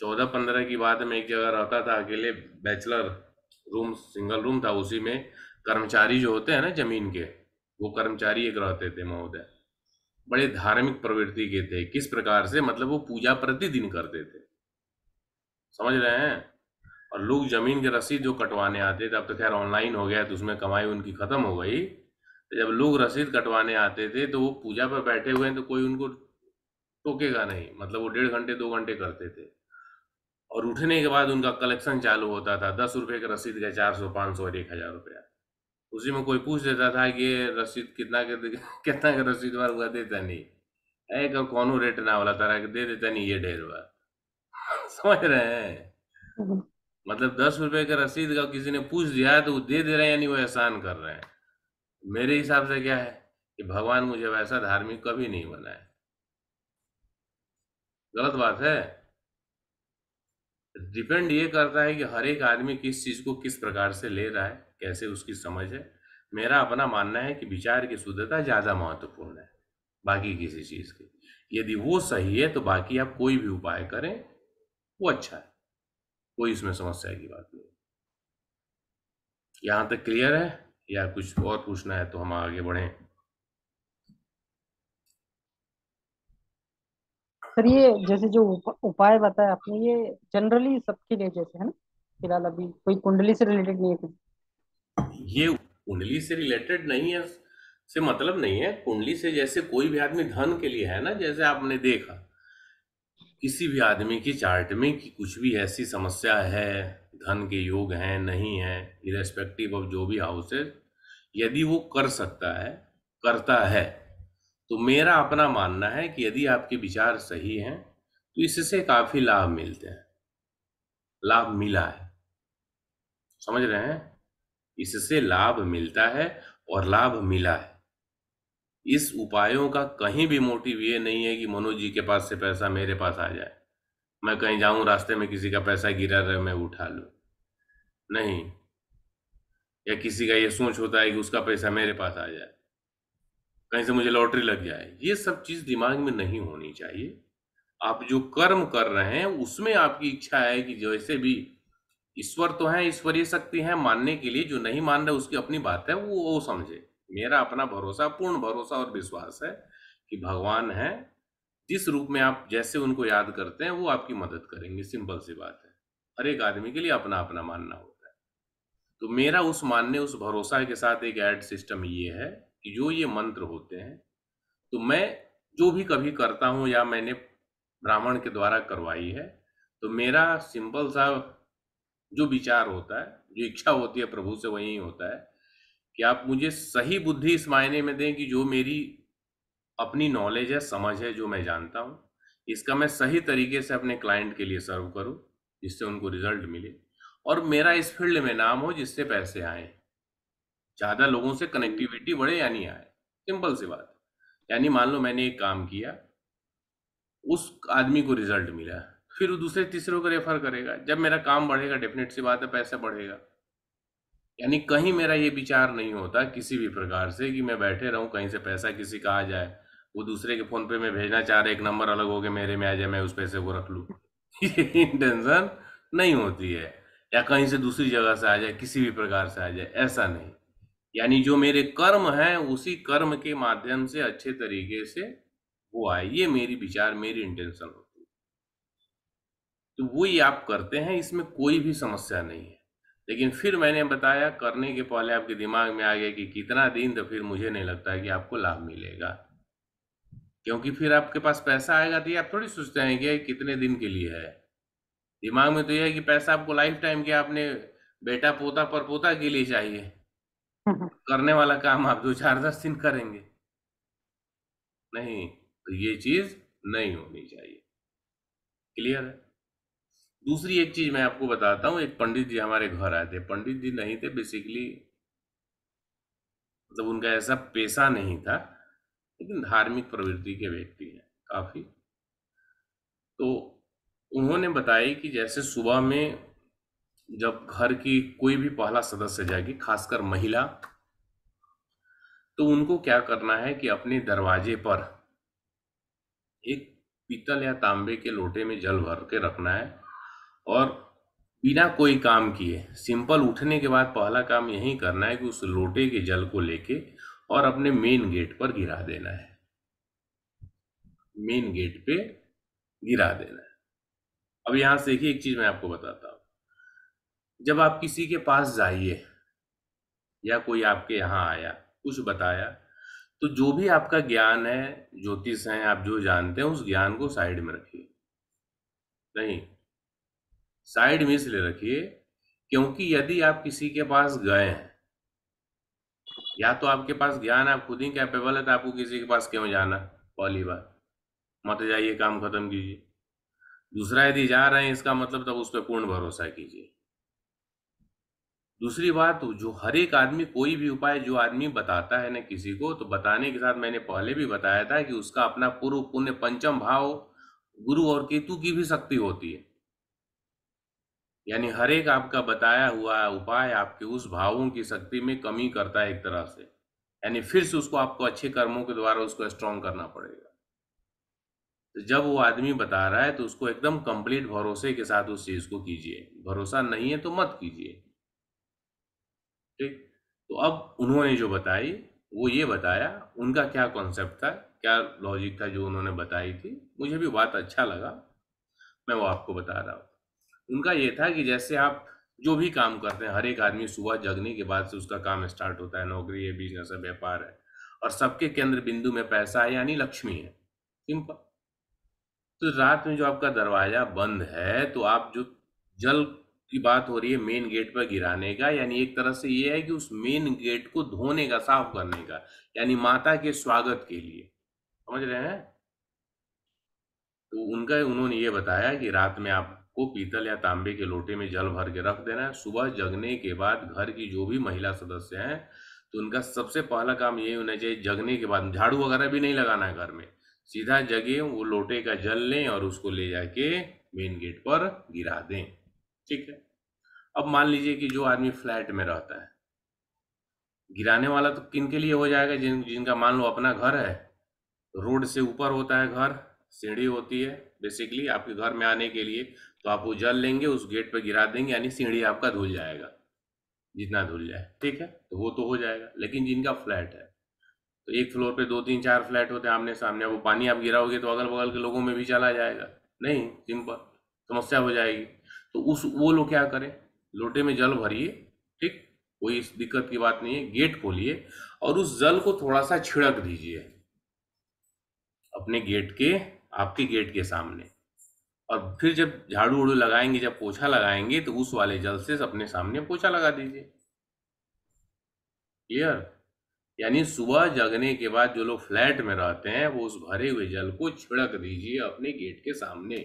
चौदह पंद्रह की बात में एक जगह रहता था अकेले बैचलर रूम सिंगल रूम था उसी में कर्मचारी जो होते हैं ना जमीन के वो कर्मचारी एक रहते थे महोदय बड़े धार्मिक प्रवृत्ति के थे किस प्रकार से मतलब वो पूजा प्रतिदिन करते थे समझ रहे हैं और लोग जमीन के रसीद जो कटवाने आते थे अब तो खैर ऑनलाइन हो गया तो उसमें कमाई उनकी खत्म हो गई तो जब लोग रसीद कटवाने आते थे तो वो पूजा पर बैठे हुए हैं तो कोई उनको टोकेगा नहीं मतलब वो डेढ़ घंटे दो घंटे करते थे और उठने के बाद उनका कलेक्शन चालू होता था दस रुपये का रसीद का चार सौ पाँच सौ और एक हज़ार रुपया उसी में कोई पूछ देता था कि ये रसीद कितना के कितना के रसीद बार हुआ देता नहीं है कब कौन रेट ना वाला तरह के दे देता नहीं ये ढेर बार समझ रहे हैं हम्म। मतलब दस रुपए का रसीद का किसी ने पूछ दिया है तो वो दे दे रहे हैं यानी वो एहसान कर रहे हैं मेरे हिसाब से क्या है कि भगवान मुझे वैसा धार्मिक कभी नहीं बनाए गलत बात है डिपेंड ये करता है कि हर एक आदमी किस चीज़ को किस प्रकार से ले रहा है कैसे उसकी समझ है मेरा अपना मानना है कि विचार की शुद्धता ज़्यादा महत्वपूर्ण है बाकी किसी चीज़ की यदि वो सही है तो बाकी आप कोई भी उपाय करें वो अच्छा है कोई इसमें समस्या की बात नहीं यहां तक क्लियर है या कुछ और पूछना है तो हम आगे बढ़ें सर ये जैसे जो उपाय बताया आपने ये जनरली सबके लिए जैसे है ना फिलहाल अभी कोई कुंडली से रिलेटेड नहीं है कुछ ये कुंडली से रिलेटेड नहीं है से मतलब नहीं है कुंडली से जैसे कोई भी आदमी धन के लिए है ना जैसे आपने देखा किसी भी आदमी की चार्ट में कि कुछ भी ऐसी समस्या है धन के योग हैं नहीं है इरेस्पेक्टिव ऑफ जो भी हाउसेज यदि वो कर सकता है करता है तो मेरा अपना मानना है कि यदि आपके विचार सही हैं तो इससे काफ़ी लाभ मिलते हैं लाभ मिला है समझ रहे हैं इससे लाभ मिलता है और लाभ मिला है इस उपायों का कहीं भी मोटिव ये नहीं है कि मनोज जी के पास से पैसा मेरे पास आ जाए मैं कहीं जाऊं रास्ते में किसी का पैसा गिरा रहे मैं उठा लू नहीं या किसी का ये सोच होता है कि उसका पैसा मेरे पास आ जाए कहीं से मुझे लॉटरी लग जाए ये सब चीज दिमाग में नहीं होनी चाहिए आप जो कर्म कर रहे हैं उसमें आपकी इच्छा है कि जैसे भी ईश्वर तो है ईश्वरीय शक्ति है मानने के लिए जो नहीं मान रहे उसकी अपनी बात है वो वो समझे मेरा अपना भरोसा पूर्ण भरोसा और विश्वास है कि भगवान है जिस रूप में आप जैसे उनको याद करते हैं वो आपकी मदद करेंगे सिंपल सी बात है हर एक आदमी के लिए अपना अपना मानना होता है तो मेरा उस मानने उस भरोसा के साथ एक ऐड सिस्टम ये है कि जो ये मंत्र होते हैं तो मैं जो भी कभी करता हूँ या मैंने ब्राह्मण के द्वारा करवाई है तो मेरा सिंपल सा जो विचार होता है जो इच्छा होती है प्रभु से वही होता है कि आप मुझे सही बुद्धि इस मायने में दें कि जो मेरी अपनी नॉलेज है समझ है जो मैं जानता हूँ इसका मैं सही तरीके से अपने क्लाइंट के लिए सर्व करूँ जिससे उनको रिजल्ट मिले और मेरा इस फील्ड में नाम हो जिससे पैसे आए ज़्यादा लोगों से कनेक्टिविटी बढ़े या नहीं आए सिंपल सी बात यानी मान लो मैंने एक काम किया उस आदमी को रिजल्ट मिला फिर वो दूसरे तीसरे को रेफर करेगा जब मेरा काम बढ़ेगा डेफिनेट सी बात है पैसा बढ़ेगा यानी कहीं मेरा ये विचार नहीं होता किसी भी प्रकार से कि मैं बैठे रहूं कहीं से पैसा किसी का आ जाए वो दूसरे के फोन पे मैं भेजना चाह रहा एक नंबर अलग हो गया मेरे में आ जाए मैं उस पैसे को रख लू ये टेंशन नहीं होती है या कहीं से दूसरी जगह से आ जाए किसी भी प्रकार से आ जाए ऐसा नहीं यानी जो मेरे कर्म हैं उसी कर्म के माध्यम से अच्छे तरीके से वो आए ये मेरी विचार मेरी इंटेंशन होती है तो वही आप करते हैं इसमें कोई भी समस्या नहीं है लेकिन फिर मैंने बताया करने के पहले आपके दिमाग में आ गया कि कितना दिन तो फिर मुझे नहीं लगता कि आपको लाभ मिलेगा क्योंकि फिर आपके पास पैसा आएगा तो ये आप थोड़ी सोचते हैं कि कितने दिन के लिए है दिमाग में तो यह है कि पैसा आपको लाइफ टाइम के आपने बेटा पोता पर पोता के लिए चाहिए करने वाला काम आप दो चार दस दिन करेंगे नहीं तो ये चीज नहीं होनी चाहिए क्लियर है दूसरी एक चीज मैं आपको बताता हूं एक पंडित जी हमारे घर आए थे पंडित जी नहीं थे बेसिकली मतलब तो उनका ऐसा पैसा नहीं था लेकिन धार्मिक प्रवृत्ति के व्यक्ति हैं काफी तो उन्होंने बताया कि जैसे सुबह में जब घर की कोई भी पहला सदस्य जाएगी खासकर महिला तो उनको क्या करना है कि अपने दरवाजे पर एक पीतल या तांबे के लोटे में जल भर के रखना है और बिना कोई काम किए सिंपल उठने के बाद पहला काम यही करना है कि उस लोटे के जल को लेके और अपने मेन गेट पर गिरा देना है मेन गेट पे गिरा देना है अब यहां से ही एक चीज मैं आपको बताता हूं जब आप किसी के पास जाइए या कोई आपके यहाँ आया कुछ बताया तो जो भी आपका ज्ञान है ज्योतिष है आप जो जानते हैं उस ज्ञान को साइड में रखिए नहीं साइड में इसलिए रखिए क्योंकि यदि आप किसी के पास गए हैं या तो आपके पास ज्ञान आप खुद ही कैपेबल है तो आपको किसी के पास क्यों जाना पहली बार मत जाइए काम खत्म कीजिए दूसरा यदि जा रहे हैं इसका मतलब तब उस पर पूर्ण भरोसा कीजिए दूसरी बात जो हर एक आदमी कोई भी उपाय जो आदमी बताता है ना किसी को तो बताने के साथ मैंने पहले भी बताया था कि उसका अपना पूर्व पुण्य पंचम भाव गुरु और केतु की भी शक्ति होती है यानी हर एक आपका बताया हुआ उपाय आपके उस भावों की शक्ति में कमी करता है एक तरह से यानी फिर से उसको आपको अच्छे कर्मों के द्वारा उसको स्ट्रांग करना पड़ेगा तो जब वो आदमी बता रहा है तो उसको एकदम कंप्लीट भरोसे के साथ उस चीज़ को कीजिए भरोसा नहीं है तो मत कीजिए ठीक तो अब उन्होंने जो बताई वो ये बताया उनका क्या कॉन्सेप्ट था क्या लॉजिक था जो उन्होंने बताई थी मुझे भी बात अच्छा लगा मैं वो आपको बता रहा हूँ उनका ये था कि जैसे आप जो भी काम करते हैं हर एक आदमी सुबह जगने के बाद से उसका काम स्टार्ट होता है नौकरी है बिजनेस है व्यापार है और सबके केंद्र बिंदु में पैसा है यानी लक्ष्मी है सिंपल तो रात में जो आपका दरवाजा बंद है तो आप जो जल की बात हो रही है मेन गेट पर गिराने का यानी एक तरह से ये है कि उस मेन गेट को धोने का साफ करने का यानी माता के स्वागत के लिए समझ रहे हैं तो उनका उन्होंने ये बताया कि रात में आपको पीतल या तांबे के लोटे में जल भर के रख देना है सुबह जगने के बाद घर की जो भी महिला सदस्य हैं तो उनका सबसे पहला काम ये होना चाहिए जगने के बाद झाड़ू वगैरह भी नहीं लगाना है घर में सीधा जगे वो लोटे का जल लें और उसको ले जाके मेन गेट पर गिरा दें ठीक है अब मान लीजिए कि जो आदमी फ्लैट में रहता है गिराने वाला तो किन के लिए हो जाएगा जिन जिनका मान लो अपना घर है रोड से ऊपर होता है घर सीढ़ी होती है बेसिकली आपके घर में आने के लिए तो आप वो जल लेंगे उस गेट पर गिरा देंगे यानी सीढ़ी आपका धुल जाएगा जितना धुल जाए ठीक है तो वो तो हो जाएगा लेकिन जिनका फ्लैट है तो एक फ्लोर पे दो तीन चार फ्लैट होते हैं आमने सामने वो पानी आप गिराओगे तो अगल बगल के लोगों में भी चला जाएगा नहीं सिंपल समस्या हो जाएगी तो उस वो लोग क्या करें लोटे में जल भरिए ठीक कोई दिक्कत की बात नहीं है गेट खोलिए और उस जल को थोड़ा सा छिड़क दीजिए अपने गेट के आपके गेट के सामने और फिर जब झाड़ू उड़ू लगाएंगे जब पोछा लगाएंगे तो उस वाले जल से अपने सामने पोछा लगा दीजिए क्लियर यानी सुबह जगने के बाद जो लोग फ्लैट में रहते हैं वो उस भरे हुए जल को छिड़क दीजिए अपने गेट के सामने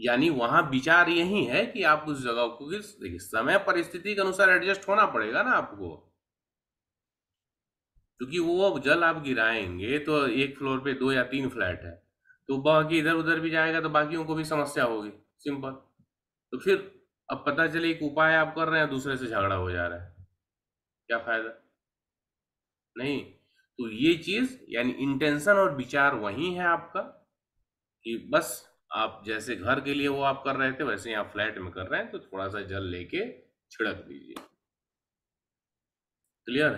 यानी वहां विचार यही है कि आप उस जगह को देखिए समय परिस्थिति के अनुसार एडजस्ट होना पड़ेगा ना आपको क्योंकि वो जल आप गिराएंगे तो एक फ्लोर पे दो या तीन फ्लैट है तो बाकी इधर उधर भी जाएगा तो बाकियों को भी समस्या होगी सिंपल तो फिर अब पता चले एक उपाय आप कर रहे हैं दूसरे से झगड़ा हो जा रहा है क्या फायदा नहीं तो ये चीज यानी इंटेंशन और विचार वही है आपका कि बस आप जैसे घर के लिए वो आप कर रहे थे वैसे ही आप फ्लैट में कर रहे हैं तो थोड़ा सा जल लेके छिड़क दीजिए क्लियर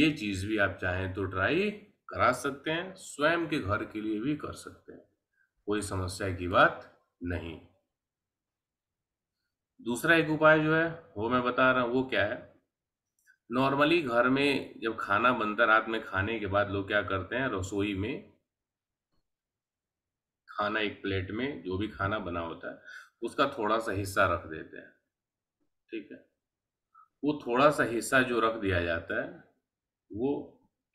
ये चीज भी आप चाहें तो ट्राई करा सकते हैं स्वयं के घर के लिए भी कर सकते हैं कोई समस्या की बात नहीं दूसरा एक उपाय जो है वो मैं बता रहा हूं वो क्या है नॉर्मली घर में जब खाना बनता रात में खाने के बाद लोग क्या करते हैं रसोई में खाना एक प्लेट में जो भी खाना बना होता है उसका थोड़ा सा हिस्सा रख देते हैं ठीक है वो थोड़ा सा हिस्सा जो रख दिया जाता है वो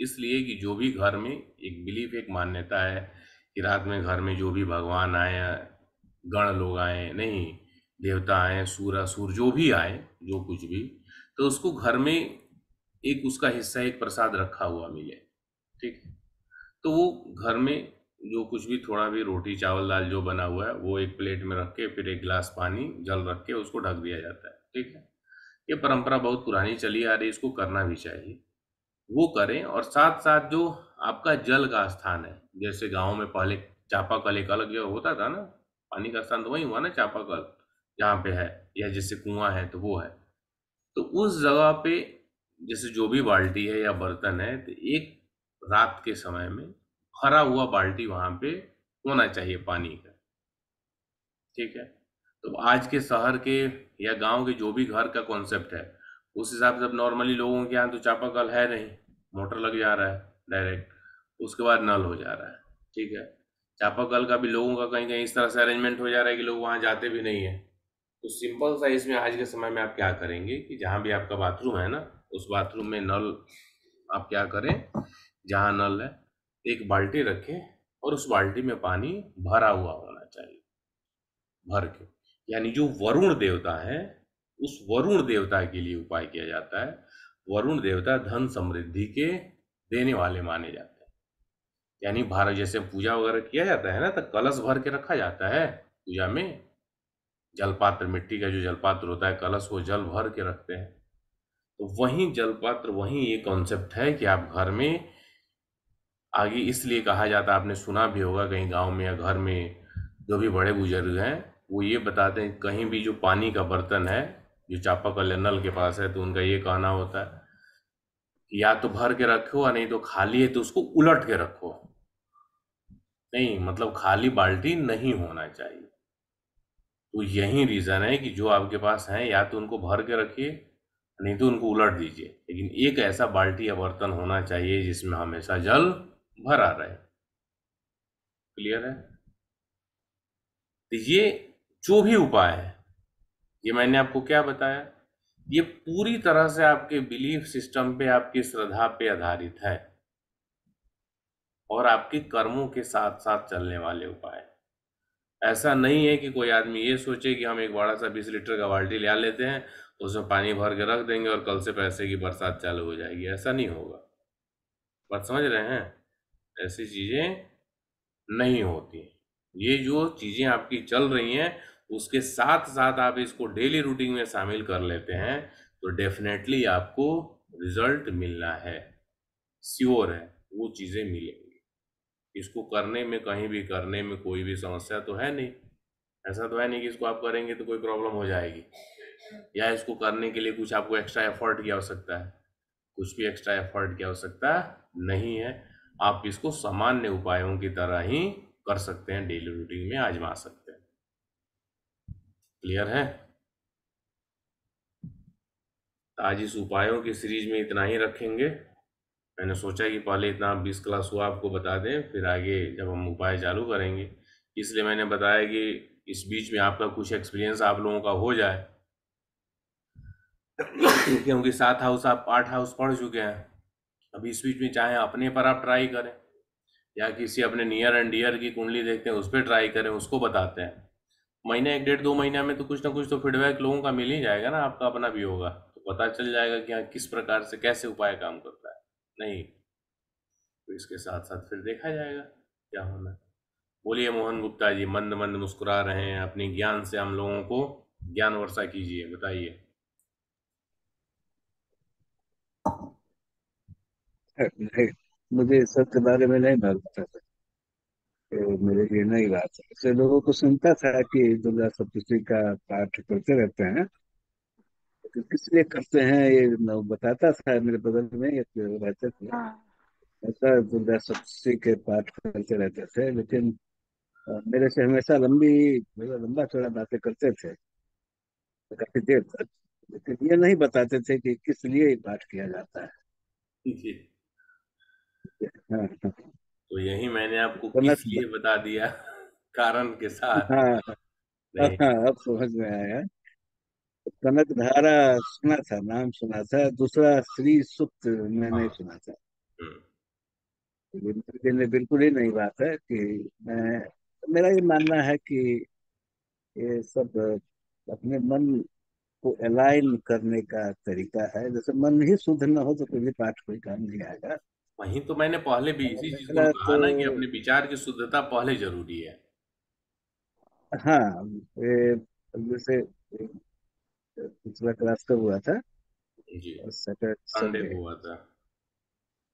इसलिए कि जो भी घर में एक बिलीफ एक मान्यता है कि रात में घर में जो भी भगवान आए गण लोग आए नहीं देवता आए सूर असुर जो भी आए जो कुछ भी तो उसको घर में एक उसका हिस्सा एक प्रसाद रखा हुआ मिले ठीक तो वो घर में जो कुछ भी थोड़ा भी रोटी चावल दाल जो बना हुआ है वो एक प्लेट में रख के फिर एक गिलास पानी जल रख के उसको ढक दिया जाता है ठीक है ये परंपरा बहुत पुरानी चली आ रही है इसको करना भी चाहिए वो करें और साथ साथ जो आपका जल का स्थान है जैसे गाँव में पहले चापाकल एक अलग जगह होता था ना पानी का स्थान तो वही हुआ ना चापाकल जहाँ पे है या जैसे कुआं है तो वो है तो उस जगह पे जैसे जो भी बाल्टी है या बर्तन है तो एक रात के समय में भरा हुआ बाल्टी वहां पे होना चाहिए पानी का ठीक है तो आज के शहर के या गांव के जो भी घर का कॉन्सेप्ट है उस हिसाब से अब नॉर्मली लोगों के यहाँ तो चापाकल है नहीं मोटर लग जा रहा है डायरेक्ट उसके बाद नल हो जा रहा है ठीक है चापाकल का भी लोगों का कहीं कहीं इस तरह से अरेंजमेंट हो जा रहा है कि लोग वहाँ जाते भी नहीं है तो सिंपल सा इसमें आज के समय में आप क्या करेंगे कि जहाँ भी आपका बाथरूम है ना उस बाथरूम में नल आप क्या करें जहाँ नल है एक बाल्टी रखें और उस बाल्टी में पानी भरा हुआ होना चाहिए भर के यानी जो वरुण देवता है उस वरुण देवता के लिए उपाय किया जाता है वरुण देवता धन समृद्धि के देने वाले माने जाते हैं यानी भारत जैसे पूजा वगैरह किया जाता है ना तो कलश भर के रखा जाता है पूजा में जलपात्र मिट्टी का जो जलपात्र होता है कलश वो जल भर के रखते हैं तो वही जलपात्र वही ये कॉन्सेप्ट है कि आप घर में आगे इसलिए कहा जाता है आपने सुना भी होगा कहीं गांव में या घर में जो भी बड़े बुजुर्ग हैं वो ये बताते हैं कहीं भी जो पानी का बर्तन है जो चापाकल नल के पास है तो उनका ये कहना होता है या तो भर के रखो या नहीं तो खाली है तो उसको उलट के रखो नहीं मतलब खाली बाल्टी नहीं होना चाहिए तो यही रीज़न है कि जो आपके पास है या तो उनको भर के रखिए नहीं तो उनको उलट दीजिए लेकिन एक ऐसा बाल्टी या बर्तन होना चाहिए जिसमें हमेशा जल भर आ रहा है क्लियर है तो ये जो भी उपाय है ये मैंने आपको क्या बताया ये पूरी तरह से आपके बिलीफ सिस्टम पे आपकी श्रद्धा पे आधारित है और आपके कर्मों के साथ साथ चलने वाले उपाय ऐसा नहीं है कि कोई आदमी ये सोचे कि हम एक बड़ा सा बीस लीटर का बाल्टी ले लेते हैं तो उसमें पानी भर के रख देंगे और कल से पैसे की बरसात चालू हो जाएगी ऐसा नहीं होगा बात समझ रहे हैं ऐसी चीज़ें नहीं होती ये जो चीज़ें आपकी चल रही हैं उसके साथ साथ आप इसको डेली रूटीन में शामिल कर लेते हैं तो डेफिनेटली आपको रिजल्ट मिलना है श्योर है वो चीज़ें मिलेंगी इसको करने में कहीं भी करने में कोई भी समस्या तो है नहीं ऐसा तो है नहीं कि इसको आप करेंगे तो कोई प्रॉब्लम हो जाएगी या इसको करने के लिए कुछ आपको एक्स्ट्रा एफर्ट की आवश्यकता है कुछ भी एक्स्ट्रा एफर्ट की आवश्यकता नहीं है आप इसको सामान्य उपायों की तरह ही कर सकते हैं डेली रूटीन में आजमा सकते हैं क्लियर है आज इस उपायों की सीरीज में इतना ही रखेंगे मैंने सोचा कि पहले इतना बीस क्लास हुआ आपको बता दें फिर आगे जब हम उपाय चालू करेंगे इसलिए मैंने बताया कि इस बीच में आपका कुछ एक्सपीरियंस आप लोगों का हो जाए क्योंकि सात हाउस आप आठ हाउस पढ़ चुके हैं अब इस बीच में चाहे अपने पर आप ट्राई करें या किसी अपने नियर एंड डियर की कुंडली देखते हैं उस पर ट्राई करें उसको बताते हैं महीने एक डेढ़ दो महीने में तो कुछ ना कुछ तो फीडबैक लोगों का मिल ही जाएगा ना आपका अपना भी होगा तो पता चल जाएगा कि हाँ किस प्रकार से कैसे उपाय काम करता है नहीं तो इसके साथ साथ फिर देखा जाएगा क्या होना बोलिए मोहन गुप्ता जी मंद मंद मुस्कुरा रहे हैं अपने ज्ञान से हम लोगों को ज्ञान वर्षा कीजिए बताइए मुझे सत्य बारे में नहीं मालूम था तो मेरे लिए नई बात है ऐसे लोगों को सुनता था कि दुर्गा सप्तशी का पाठ करते रहते हैं तो किस लिए करते हैं ये बताता था मेरे बगल में एक तो रहते थे हाँ। ऐसा दुर्गा सप्तशी के पाठ करते रहते थे लेकिन मेरे से हमेशा लंबी लंबा थोड़ा बातें करते थे काफी देर तक लेकिन ये नहीं बताते थे कि किस लिए पाठ किया जाता है जी तो यही मैंने आपको तो समझ बता दिया कारण के साथ हाँ।, हाँ, हाँ अब समझ में आया कनक धारा सुना था नाम सुना था दूसरा श्री सुप्त मैंने हाँ। सुना था ने हम्म। बिल्कुल ही नहीं बात है कि मैं मेरा ये मानना है कि ये सब अपने मन को अलाइन करने का तरीका है जैसे मन ही शुद्ध न हो तो कभी पाठ कोई काम नहीं आएगा वहीं तो मैंने पहले भी इसी चीज को कहा ना कि तो अपने विचार की शुद्धता पहले जरूरी है हाँ जैसे पिछला क्लास कब हुआ था जी संडे हुआ था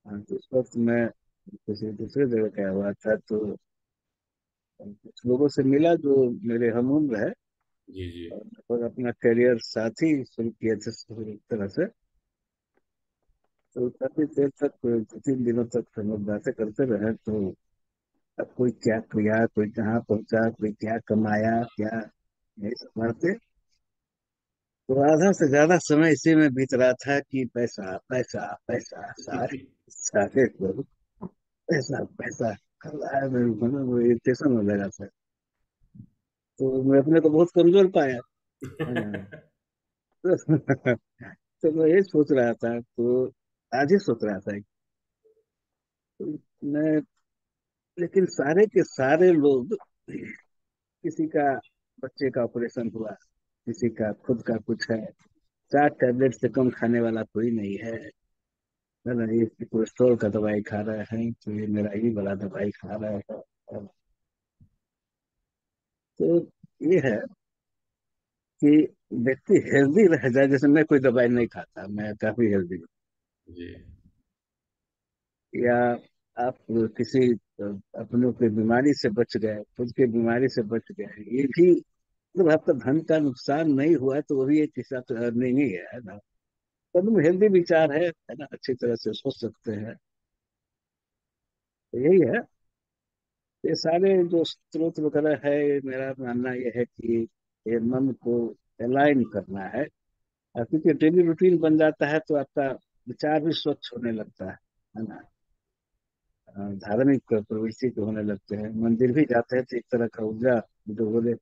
हाँ तो उस वक्त मैं किसी दूसरे जगह का हुआ था तो कुछ लोगों से मिला जो मेरे हम उम्र है जी जी और अपना करियर साथ ही शुरू किया था एक तरह से तो काफी देर तक तीन दिनों तक हम लोग बातें करते रहे तो अब कोई क्या किया कोई कहाँ पहुंचा कोई क्या कमाया क्या ये सब बातें तो आधा से ज्यादा समय इसी में बीत रहा था कि पैसा पैसा पैसा सारे सारे को पैसा पैसा कर रहा है मेरे मन में इरिटेशन हो लगा था तो मैं अपने को बहुत कमजोर पाया हाँ। तो मैं ये सोच रहा था तो आज ही सोच रहा था मैं लेकिन सारे के सारे लोग किसी का बच्चे का ऑपरेशन हुआ किसी का खुद का कुछ है चार टेबलेट से कम खाने वाला कोई नहीं है ना ये कोलेस्ट्रोल का दवाई खा रहे हैं तो ये मेरा ही बड़ा दवाई खा रहा है तो ये है कि व्यक्ति हेल्दी रह जाए जैसे मैं कोई दवाई नहीं खाता मैं काफी हेल्दी हूँ जी या आप किसी अपनों के बीमारी से बच गए खुद के बीमारी से बच गए ये भी मतलब आपका धन का नुकसान नहीं हुआ तो वो भी एक हिसाब से अर्निंग ही है ना एकदम तो हेल्दी विचार है है ना अच्छी तरह से सोच सकते हैं तो यही है ये सारे जो स्रोत वगैरह है मेरा मानना यह है कि ये मन को अलाइन करना है क्योंकि डेली रूटीन बन जाता है तो आपका विचार भी स्वच्छ होने लगता है है ना धार्मिक प्रवृत्ति के होने लगते हैं मंदिर भी जाते हैं तो एक तरह का ऊर्जा जो बोले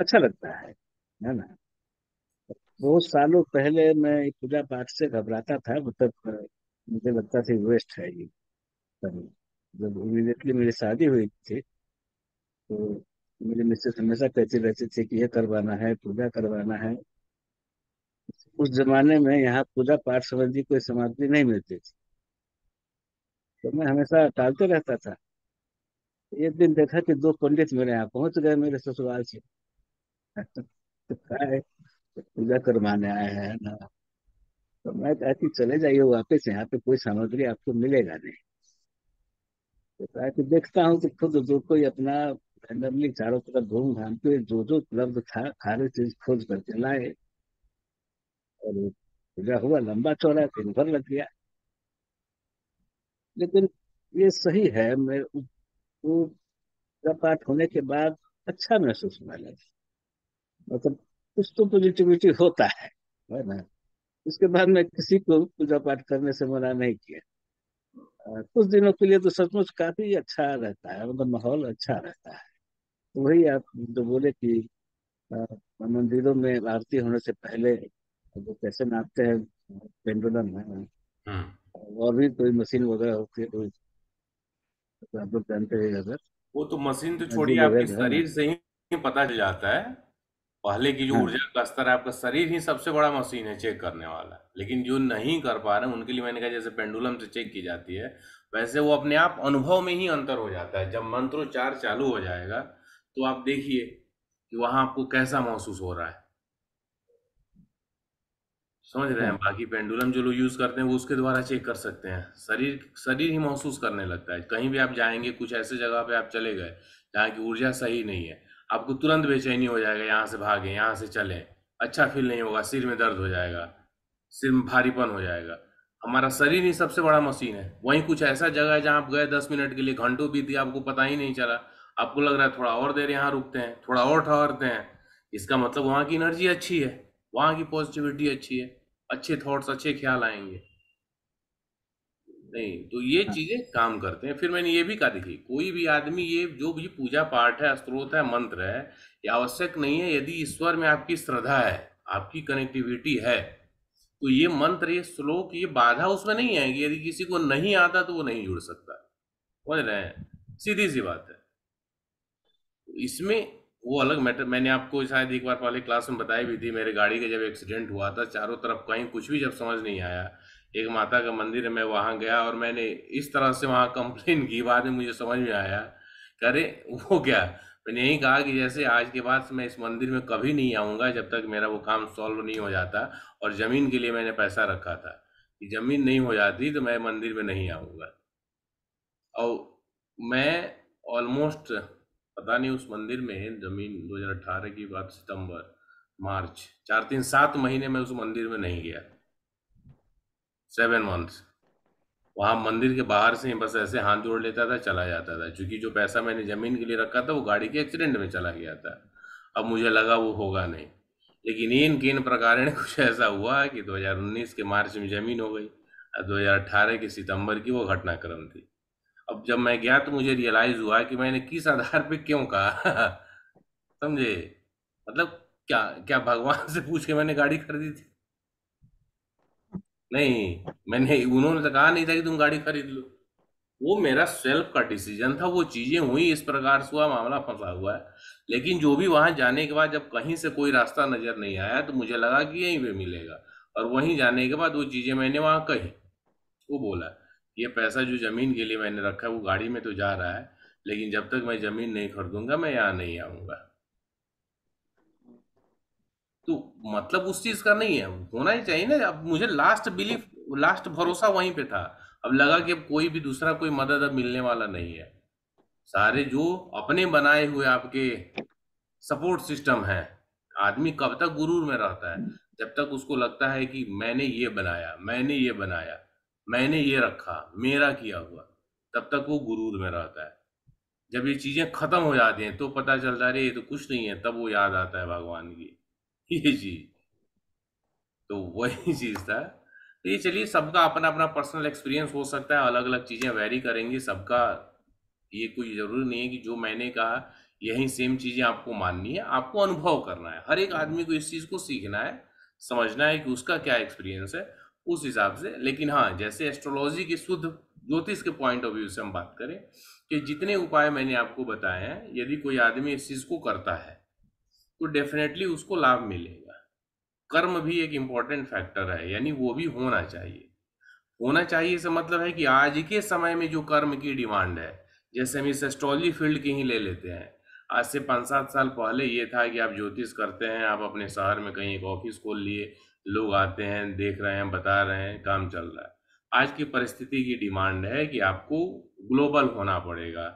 अच्छा लगता है है ना बहुत सालों पहले मैं पूजा पाठ से घबराता था मतलब मुझे लगता था वेस्ट है ये जब इमीडिएटली मेरी शादी हुई थी तो मेरे मिसेस हमेशा कहते रहते थे कि ये करवाना है पूजा करवाना है उस जमाने में यहाँ पूजा पाठ संबंधी कोई समाधि नहीं मिलती थी तो मैं हमेशा टालते रहता था एक दिन देखा कि दो पंडित मेरे यहाँ पहुंच गए मेरे ससुराल से पूजा करवाने आए हैं ना तो मैं कहा कि चले जाइए वापस यहाँ पे कोई सामग्री आपको मिलेगा नहीं तो कहा कि देखता हूँ कि खुद जो कोई अपना चारों तरफ घूम घाम के जो जो उपलब्ध था हर चीज खोज करके लाए और खुला हुआ लंबा चौड़ा दिन भर लग गया लेकिन ये सही है मैं वो का पाठ होने के बाद अच्छा महसूस होने लगा मतलब कुछ तो पॉजिटिविटी होता है है ना उसके बाद मैं किसी को पूजा पाठ करने से मना नहीं किया कुछ दिनों के लिए तो सचमुच काफी अच्छा रहता है मतलब माहौल अच्छा रहता है तो वही आप जो बोले कि मंदिरों में आरती होने से पहले जो पैसे आते हैं पेंडुलम है हाँ। हाँ। और भी कोई मशीन वगैरह होती है कोई तो आप लोग जानते हैं अगर वो तो मशीन तो छोड़िए आपके शरीर से ही पता चल जाता है पहले की जो हाँ। ऊर्जा का स्तर है आपका शरीर ही सबसे बड़ा मशीन है चेक करने वाला लेकिन जो नहीं कर पा रहे उनके लिए मैंने कहा जैसे पेंडुलम से चेक की जाती है वैसे वो अपने आप अनुभव में ही अंतर हो जाता है जब मंत्रोच्चार चालू हो जाएगा तो आप देखिए कि वहां आपको कैसा महसूस हो रहा है समझ रहे हैं हम्म। बाकी पेंडुलम जो लोग यूज करते हैं वो उसके द्वारा चेक कर सकते हैं शरीर शरीर ही महसूस करने लगता है कहीं भी आप जाएंगे कुछ ऐसे जगह पे आप चले गए जहाँ की ऊर्जा सही नहीं है आपको तुरंत बेचैनी हो जाएगा यहाँ से भागे यहाँ से चले अच्छा फील नहीं होगा सिर में दर्द हो जाएगा सिर में भारीपन हो जाएगा हमारा शरीर ही सबसे बड़ा मशीन है वहीं कुछ ऐसा जगह है जहाँ आप गए दस मिनट के लिए घंटों बीत गया आपको पता ही नहीं चला आपको लग रहा है थोड़ा और देर यहाँ रुकते हैं थोड़ा और ठहरते हैं इसका मतलब वहाँ की एनर्जी अच्छी है वहाँ की पॉजिटिविटी अच्छी है अच्छे थॉट्स अच्छे ख्याल आएंगे नहीं तो ये हाँ। चीजें काम करते हैं फिर मैंने ये भी कहा देखिए कोई भी आदमी ये जो भी पूजा पाठ है स्त्रोत है मंत्र है ये आवश्यक नहीं है यदि ईश्वर में आपकी श्रद्धा है आपकी कनेक्टिविटी है तो ये मंत्र ये श्लोक ये बाधा उसमें नहीं आएगी यदि किसी को नहीं आता तो वो नहीं जुड़ सकता समझ रहे हैं सीधी सी बात है तो इसमें वो अलग मैटर मैंने आपको शायद एक बार पहले क्लास में बताई भी थी मेरे गाड़ी का जब एक्सीडेंट हुआ था चारों तरफ कहीं कुछ भी जब समझ नहीं आया एक माता का मंदिर है मैं वहाँ गया और मैंने इस तरह से वहाँ कंप्लेन की बाद में मुझे समझ में आया अरे वो क्या मैंने यही कहा कि जैसे आज के बाद मैं इस मंदिर में कभी नहीं आऊँगा जब तक मेरा वो काम सॉल्व नहीं हो जाता और ज़मीन के लिए मैंने पैसा रखा था कि ज़मीन नहीं हो जाती तो मैं मंदिर में नहीं आऊँगा और मैं ऑलमोस्ट पता नहीं उस मंदिर में जमीन 2018 की बात सितंबर मार्च चार तीन सात महीने में उस मंदिर में नहीं गया सेवन मंथ्स वहाँ मंदिर के बाहर से बस ऐसे हाथ जोड़ लेता था चला जाता था क्योंकि जो पैसा मैंने ज़मीन के लिए रखा था वो गाड़ी के एक्सीडेंट में चला गया था अब मुझे लगा वो होगा नहीं लेकिन इन किन प्रकार कुछ ऐसा हुआ कि 2019 के मार्च में ज़मीन हो गई और 2018 के सितंबर की वो घटनाक्रम थी अब जब मैं गया तो मुझे रियलाइज हुआ कि मैंने किस आधार पे क्यों कहा समझे मतलब क्या क्या भगवान से पूछ के मैंने गाड़ी खरीदी थी नहीं मैंने उन्होंने तो कहा नहीं था कि तुम गाड़ी खरीद लो वो मेरा सेल्फ का डिसीजन था वो चीजें हुई इस प्रकार से हुआ मामला फंसा हुआ है लेकिन जो भी वहां जाने के बाद जब कहीं से कोई रास्ता नजर नहीं आया तो मुझे लगा कि यहीं पे मिलेगा और वहीं जाने के बाद वो चीजें मैंने वहां कही वो बोला ये पैसा जो ज़मीन के लिए मैंने रखा है वो गाड़ी में तो जा रहा है लेकिन जब तक मैं ज़मीन नहीं खरीदूंगा मैं यहाँ नहीं आऊंगा तो मतलब उस चीज़ का नहीं है होना ही चाहिए ना अब मुझे लास्ट बिलीफ लास्ट भरोसा वहीं पे था अब लगा कि अब कोई भी दूसरा कोई मदद अब मिलने वाला नहीं है सारे जो अपने बनाए हुए आपके सपोर्ट सिस्टम है आदमी कब तक गुरूर में रहता है जब तक उसको लगता है कि मैंने ये बनाया मैंने ये बनाया मैंने ये रखा मेरा किया हुआ तब तक वो गुरूर में रहता है जब ये चीज़ें खत्म हो जाती हैं तो पता चलता है ये तो कुछ नहीं है तब वो याद आता है भगवान की ये चीज तो वही चीज़ था तो ये चलिए सबका अपना अपना पर्सनल एक्सपीरियंस हो सकता है अलग अलग चीज़ें वेरी करेंगी सबका ये कोई ज़रूरी नहीं है कि जो मैंने कहा यही सेम चीज़ें आपको माननी है आपको अनुभव करना है हर एक आदमी को इस चीज़ को सीखना है समझना है कि उसका क्या एक्सपीरियंस है उस हिसाब से लेकिन हाँ जैसे एस्ट्रोलॉजी के शुद्ध ज्योतिष के पॉइंट ऑफ व्यू से हम बात करें कि जितने उपाय मैंने आपको बताए हैं यदि कोई आदमी इस चीज़ को करता है तो डेफिनेटली उसको लाभ मिलेगा कर्म भी एक इम्पॉर्टेंट फैक्टर है यानी वो भी होना चाहिए होना चाहिए इसका मतलब है कि आज के समय में जो कर्म की डिमांड है जैसे हम इस एस्ट्रोलॉजी फील्ड की ही ले लेते हैं आज से पाँच सात साल पहले ये था कि आप ज्योतिष करते हैं आप अपने शहर में कहीं एक ऑफिस खोल लिए लोग आते हैं देख रहे हैं बता रहे हैं काम चल रहा है आज की परिस्थिति की डिमांड है कि आपको ग्लोबल होना पड़ेगा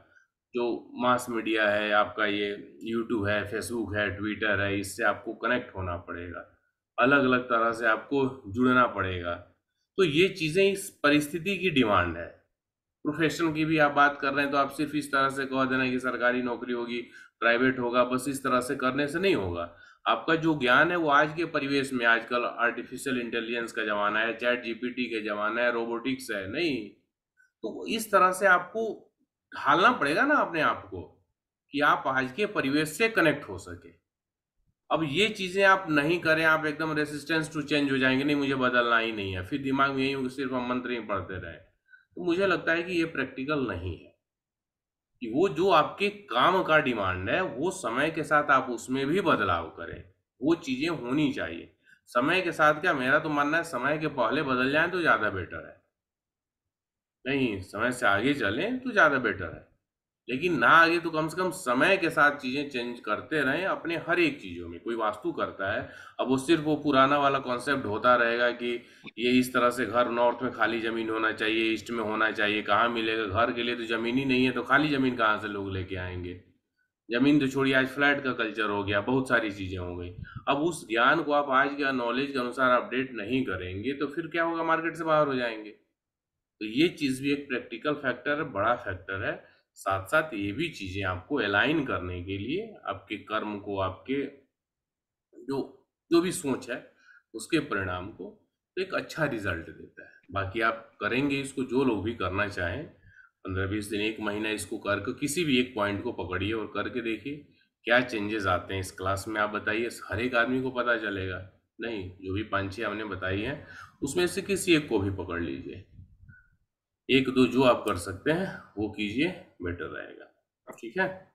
जो मास मीडिया है आपका ये यूट्यूब है फेसबुक है ट्विटर है इससे आपको कनेक्ट होना पड़ेगा अलग अलग तरह से आपको जुड़ना पड़ेगा तो ये चीज़ें इस परिस्थिति की डिमांड है प्रोफेशन की भी आप बात कर रहे हैं तो आप सिर्फ इस तरह से कह देना कि सरकारी नौकरी होगी प्राइवेट होगा बस इस तरह से करने से नहीं होगा आपका जो ज्ञान है वो आज के परिवेश में आजकल आर्टिफिशियल इंटेलिजेंस का ज़माना है चैट जीपीटी का ज़माना है रोबोटिक्स है नहीं तो इस तरह से आपको ढालना पड़ेगा ना अपने आप को कि आप आज के परिवेश से कनेक्ट हो सके अब ये चीज़ें आप नहीं करें आप एकदम रेसिस्टेंस टू चेंज हो जाएंगे नहीं मुझे बदलना ही नहीं है फिर दिमाग में यही सिर्फ हम मंत्र ही पढ़ते रहे तो मुझे लगता है कि ये प्रैक्टिकल नहीं है वो जो आपके काम का डिमांड है वो समय के साथ आप उसमें भी बदलाव करें वो चीज़ें होनी चाहिए समय के साथ क्या मेरा तो मानना है समय के पहले बदल जाए तो ज़्यादा बेटर है नहीं समय से आगे चलें तो ज़्यादा बेटर है लेकिन ना आगे तो कम से कम समय के साथ चीज़ें चेंज करते रहें अपने हर एक चीज़ों में कोई वास्तु करता है अब वो सिर्फ वो पुराना वाला कॉन्सेप्ट होता रहेगा कि ये इस तरह से घर नॉर्थ में खाली ज़मीन होना चाहिए ईस्ट में होना चाहिए कहाँ मिलेगा घर के लिए तो ज़मीन ही नहीं है तो खाली ज़मीन कहाँ से लोग लेके आएंगे ज़मीन तो छोड़िए आज फ्लैट का कल्चर हो गया बहुत सारी चीज़ें हो गई अब उस ज्ञान को आप आज के नॉलेज के अनुसार अपडेट नहीं करेंगे तो फिर क्या होगा मार्केट से बाहर हो जाएंगे तो ये चीज़ भी एक प्रैक्टिकल फैक्टर है बड़ा फैक्टर है साथ साथ ये भी चीज़ें आपको अलाइन करने के लिए आपके कर्म को आपके जो जो भी सोच है उसके परिणाम को तो एक अच्छा रिजल्ट देता है बाकी आप करेंगे इसको जो लोग भी करना चाहें पंद्रह बीस दिन एक महीना इसको करके किसी भी एक पॉइंट को पकड़िए और करके देखिए क्या चेंजेस आते हैं इस क्लास में आप बताइए हर एक आदमी को पता चलेगा नहीं जो भी पाँच छः हमने बताई हैं उसमें से किसी एक को भी पकड़ लीजिए एक दो जो आप कर सकते हैं वो कीजिए बेटर रहेगा ठीक है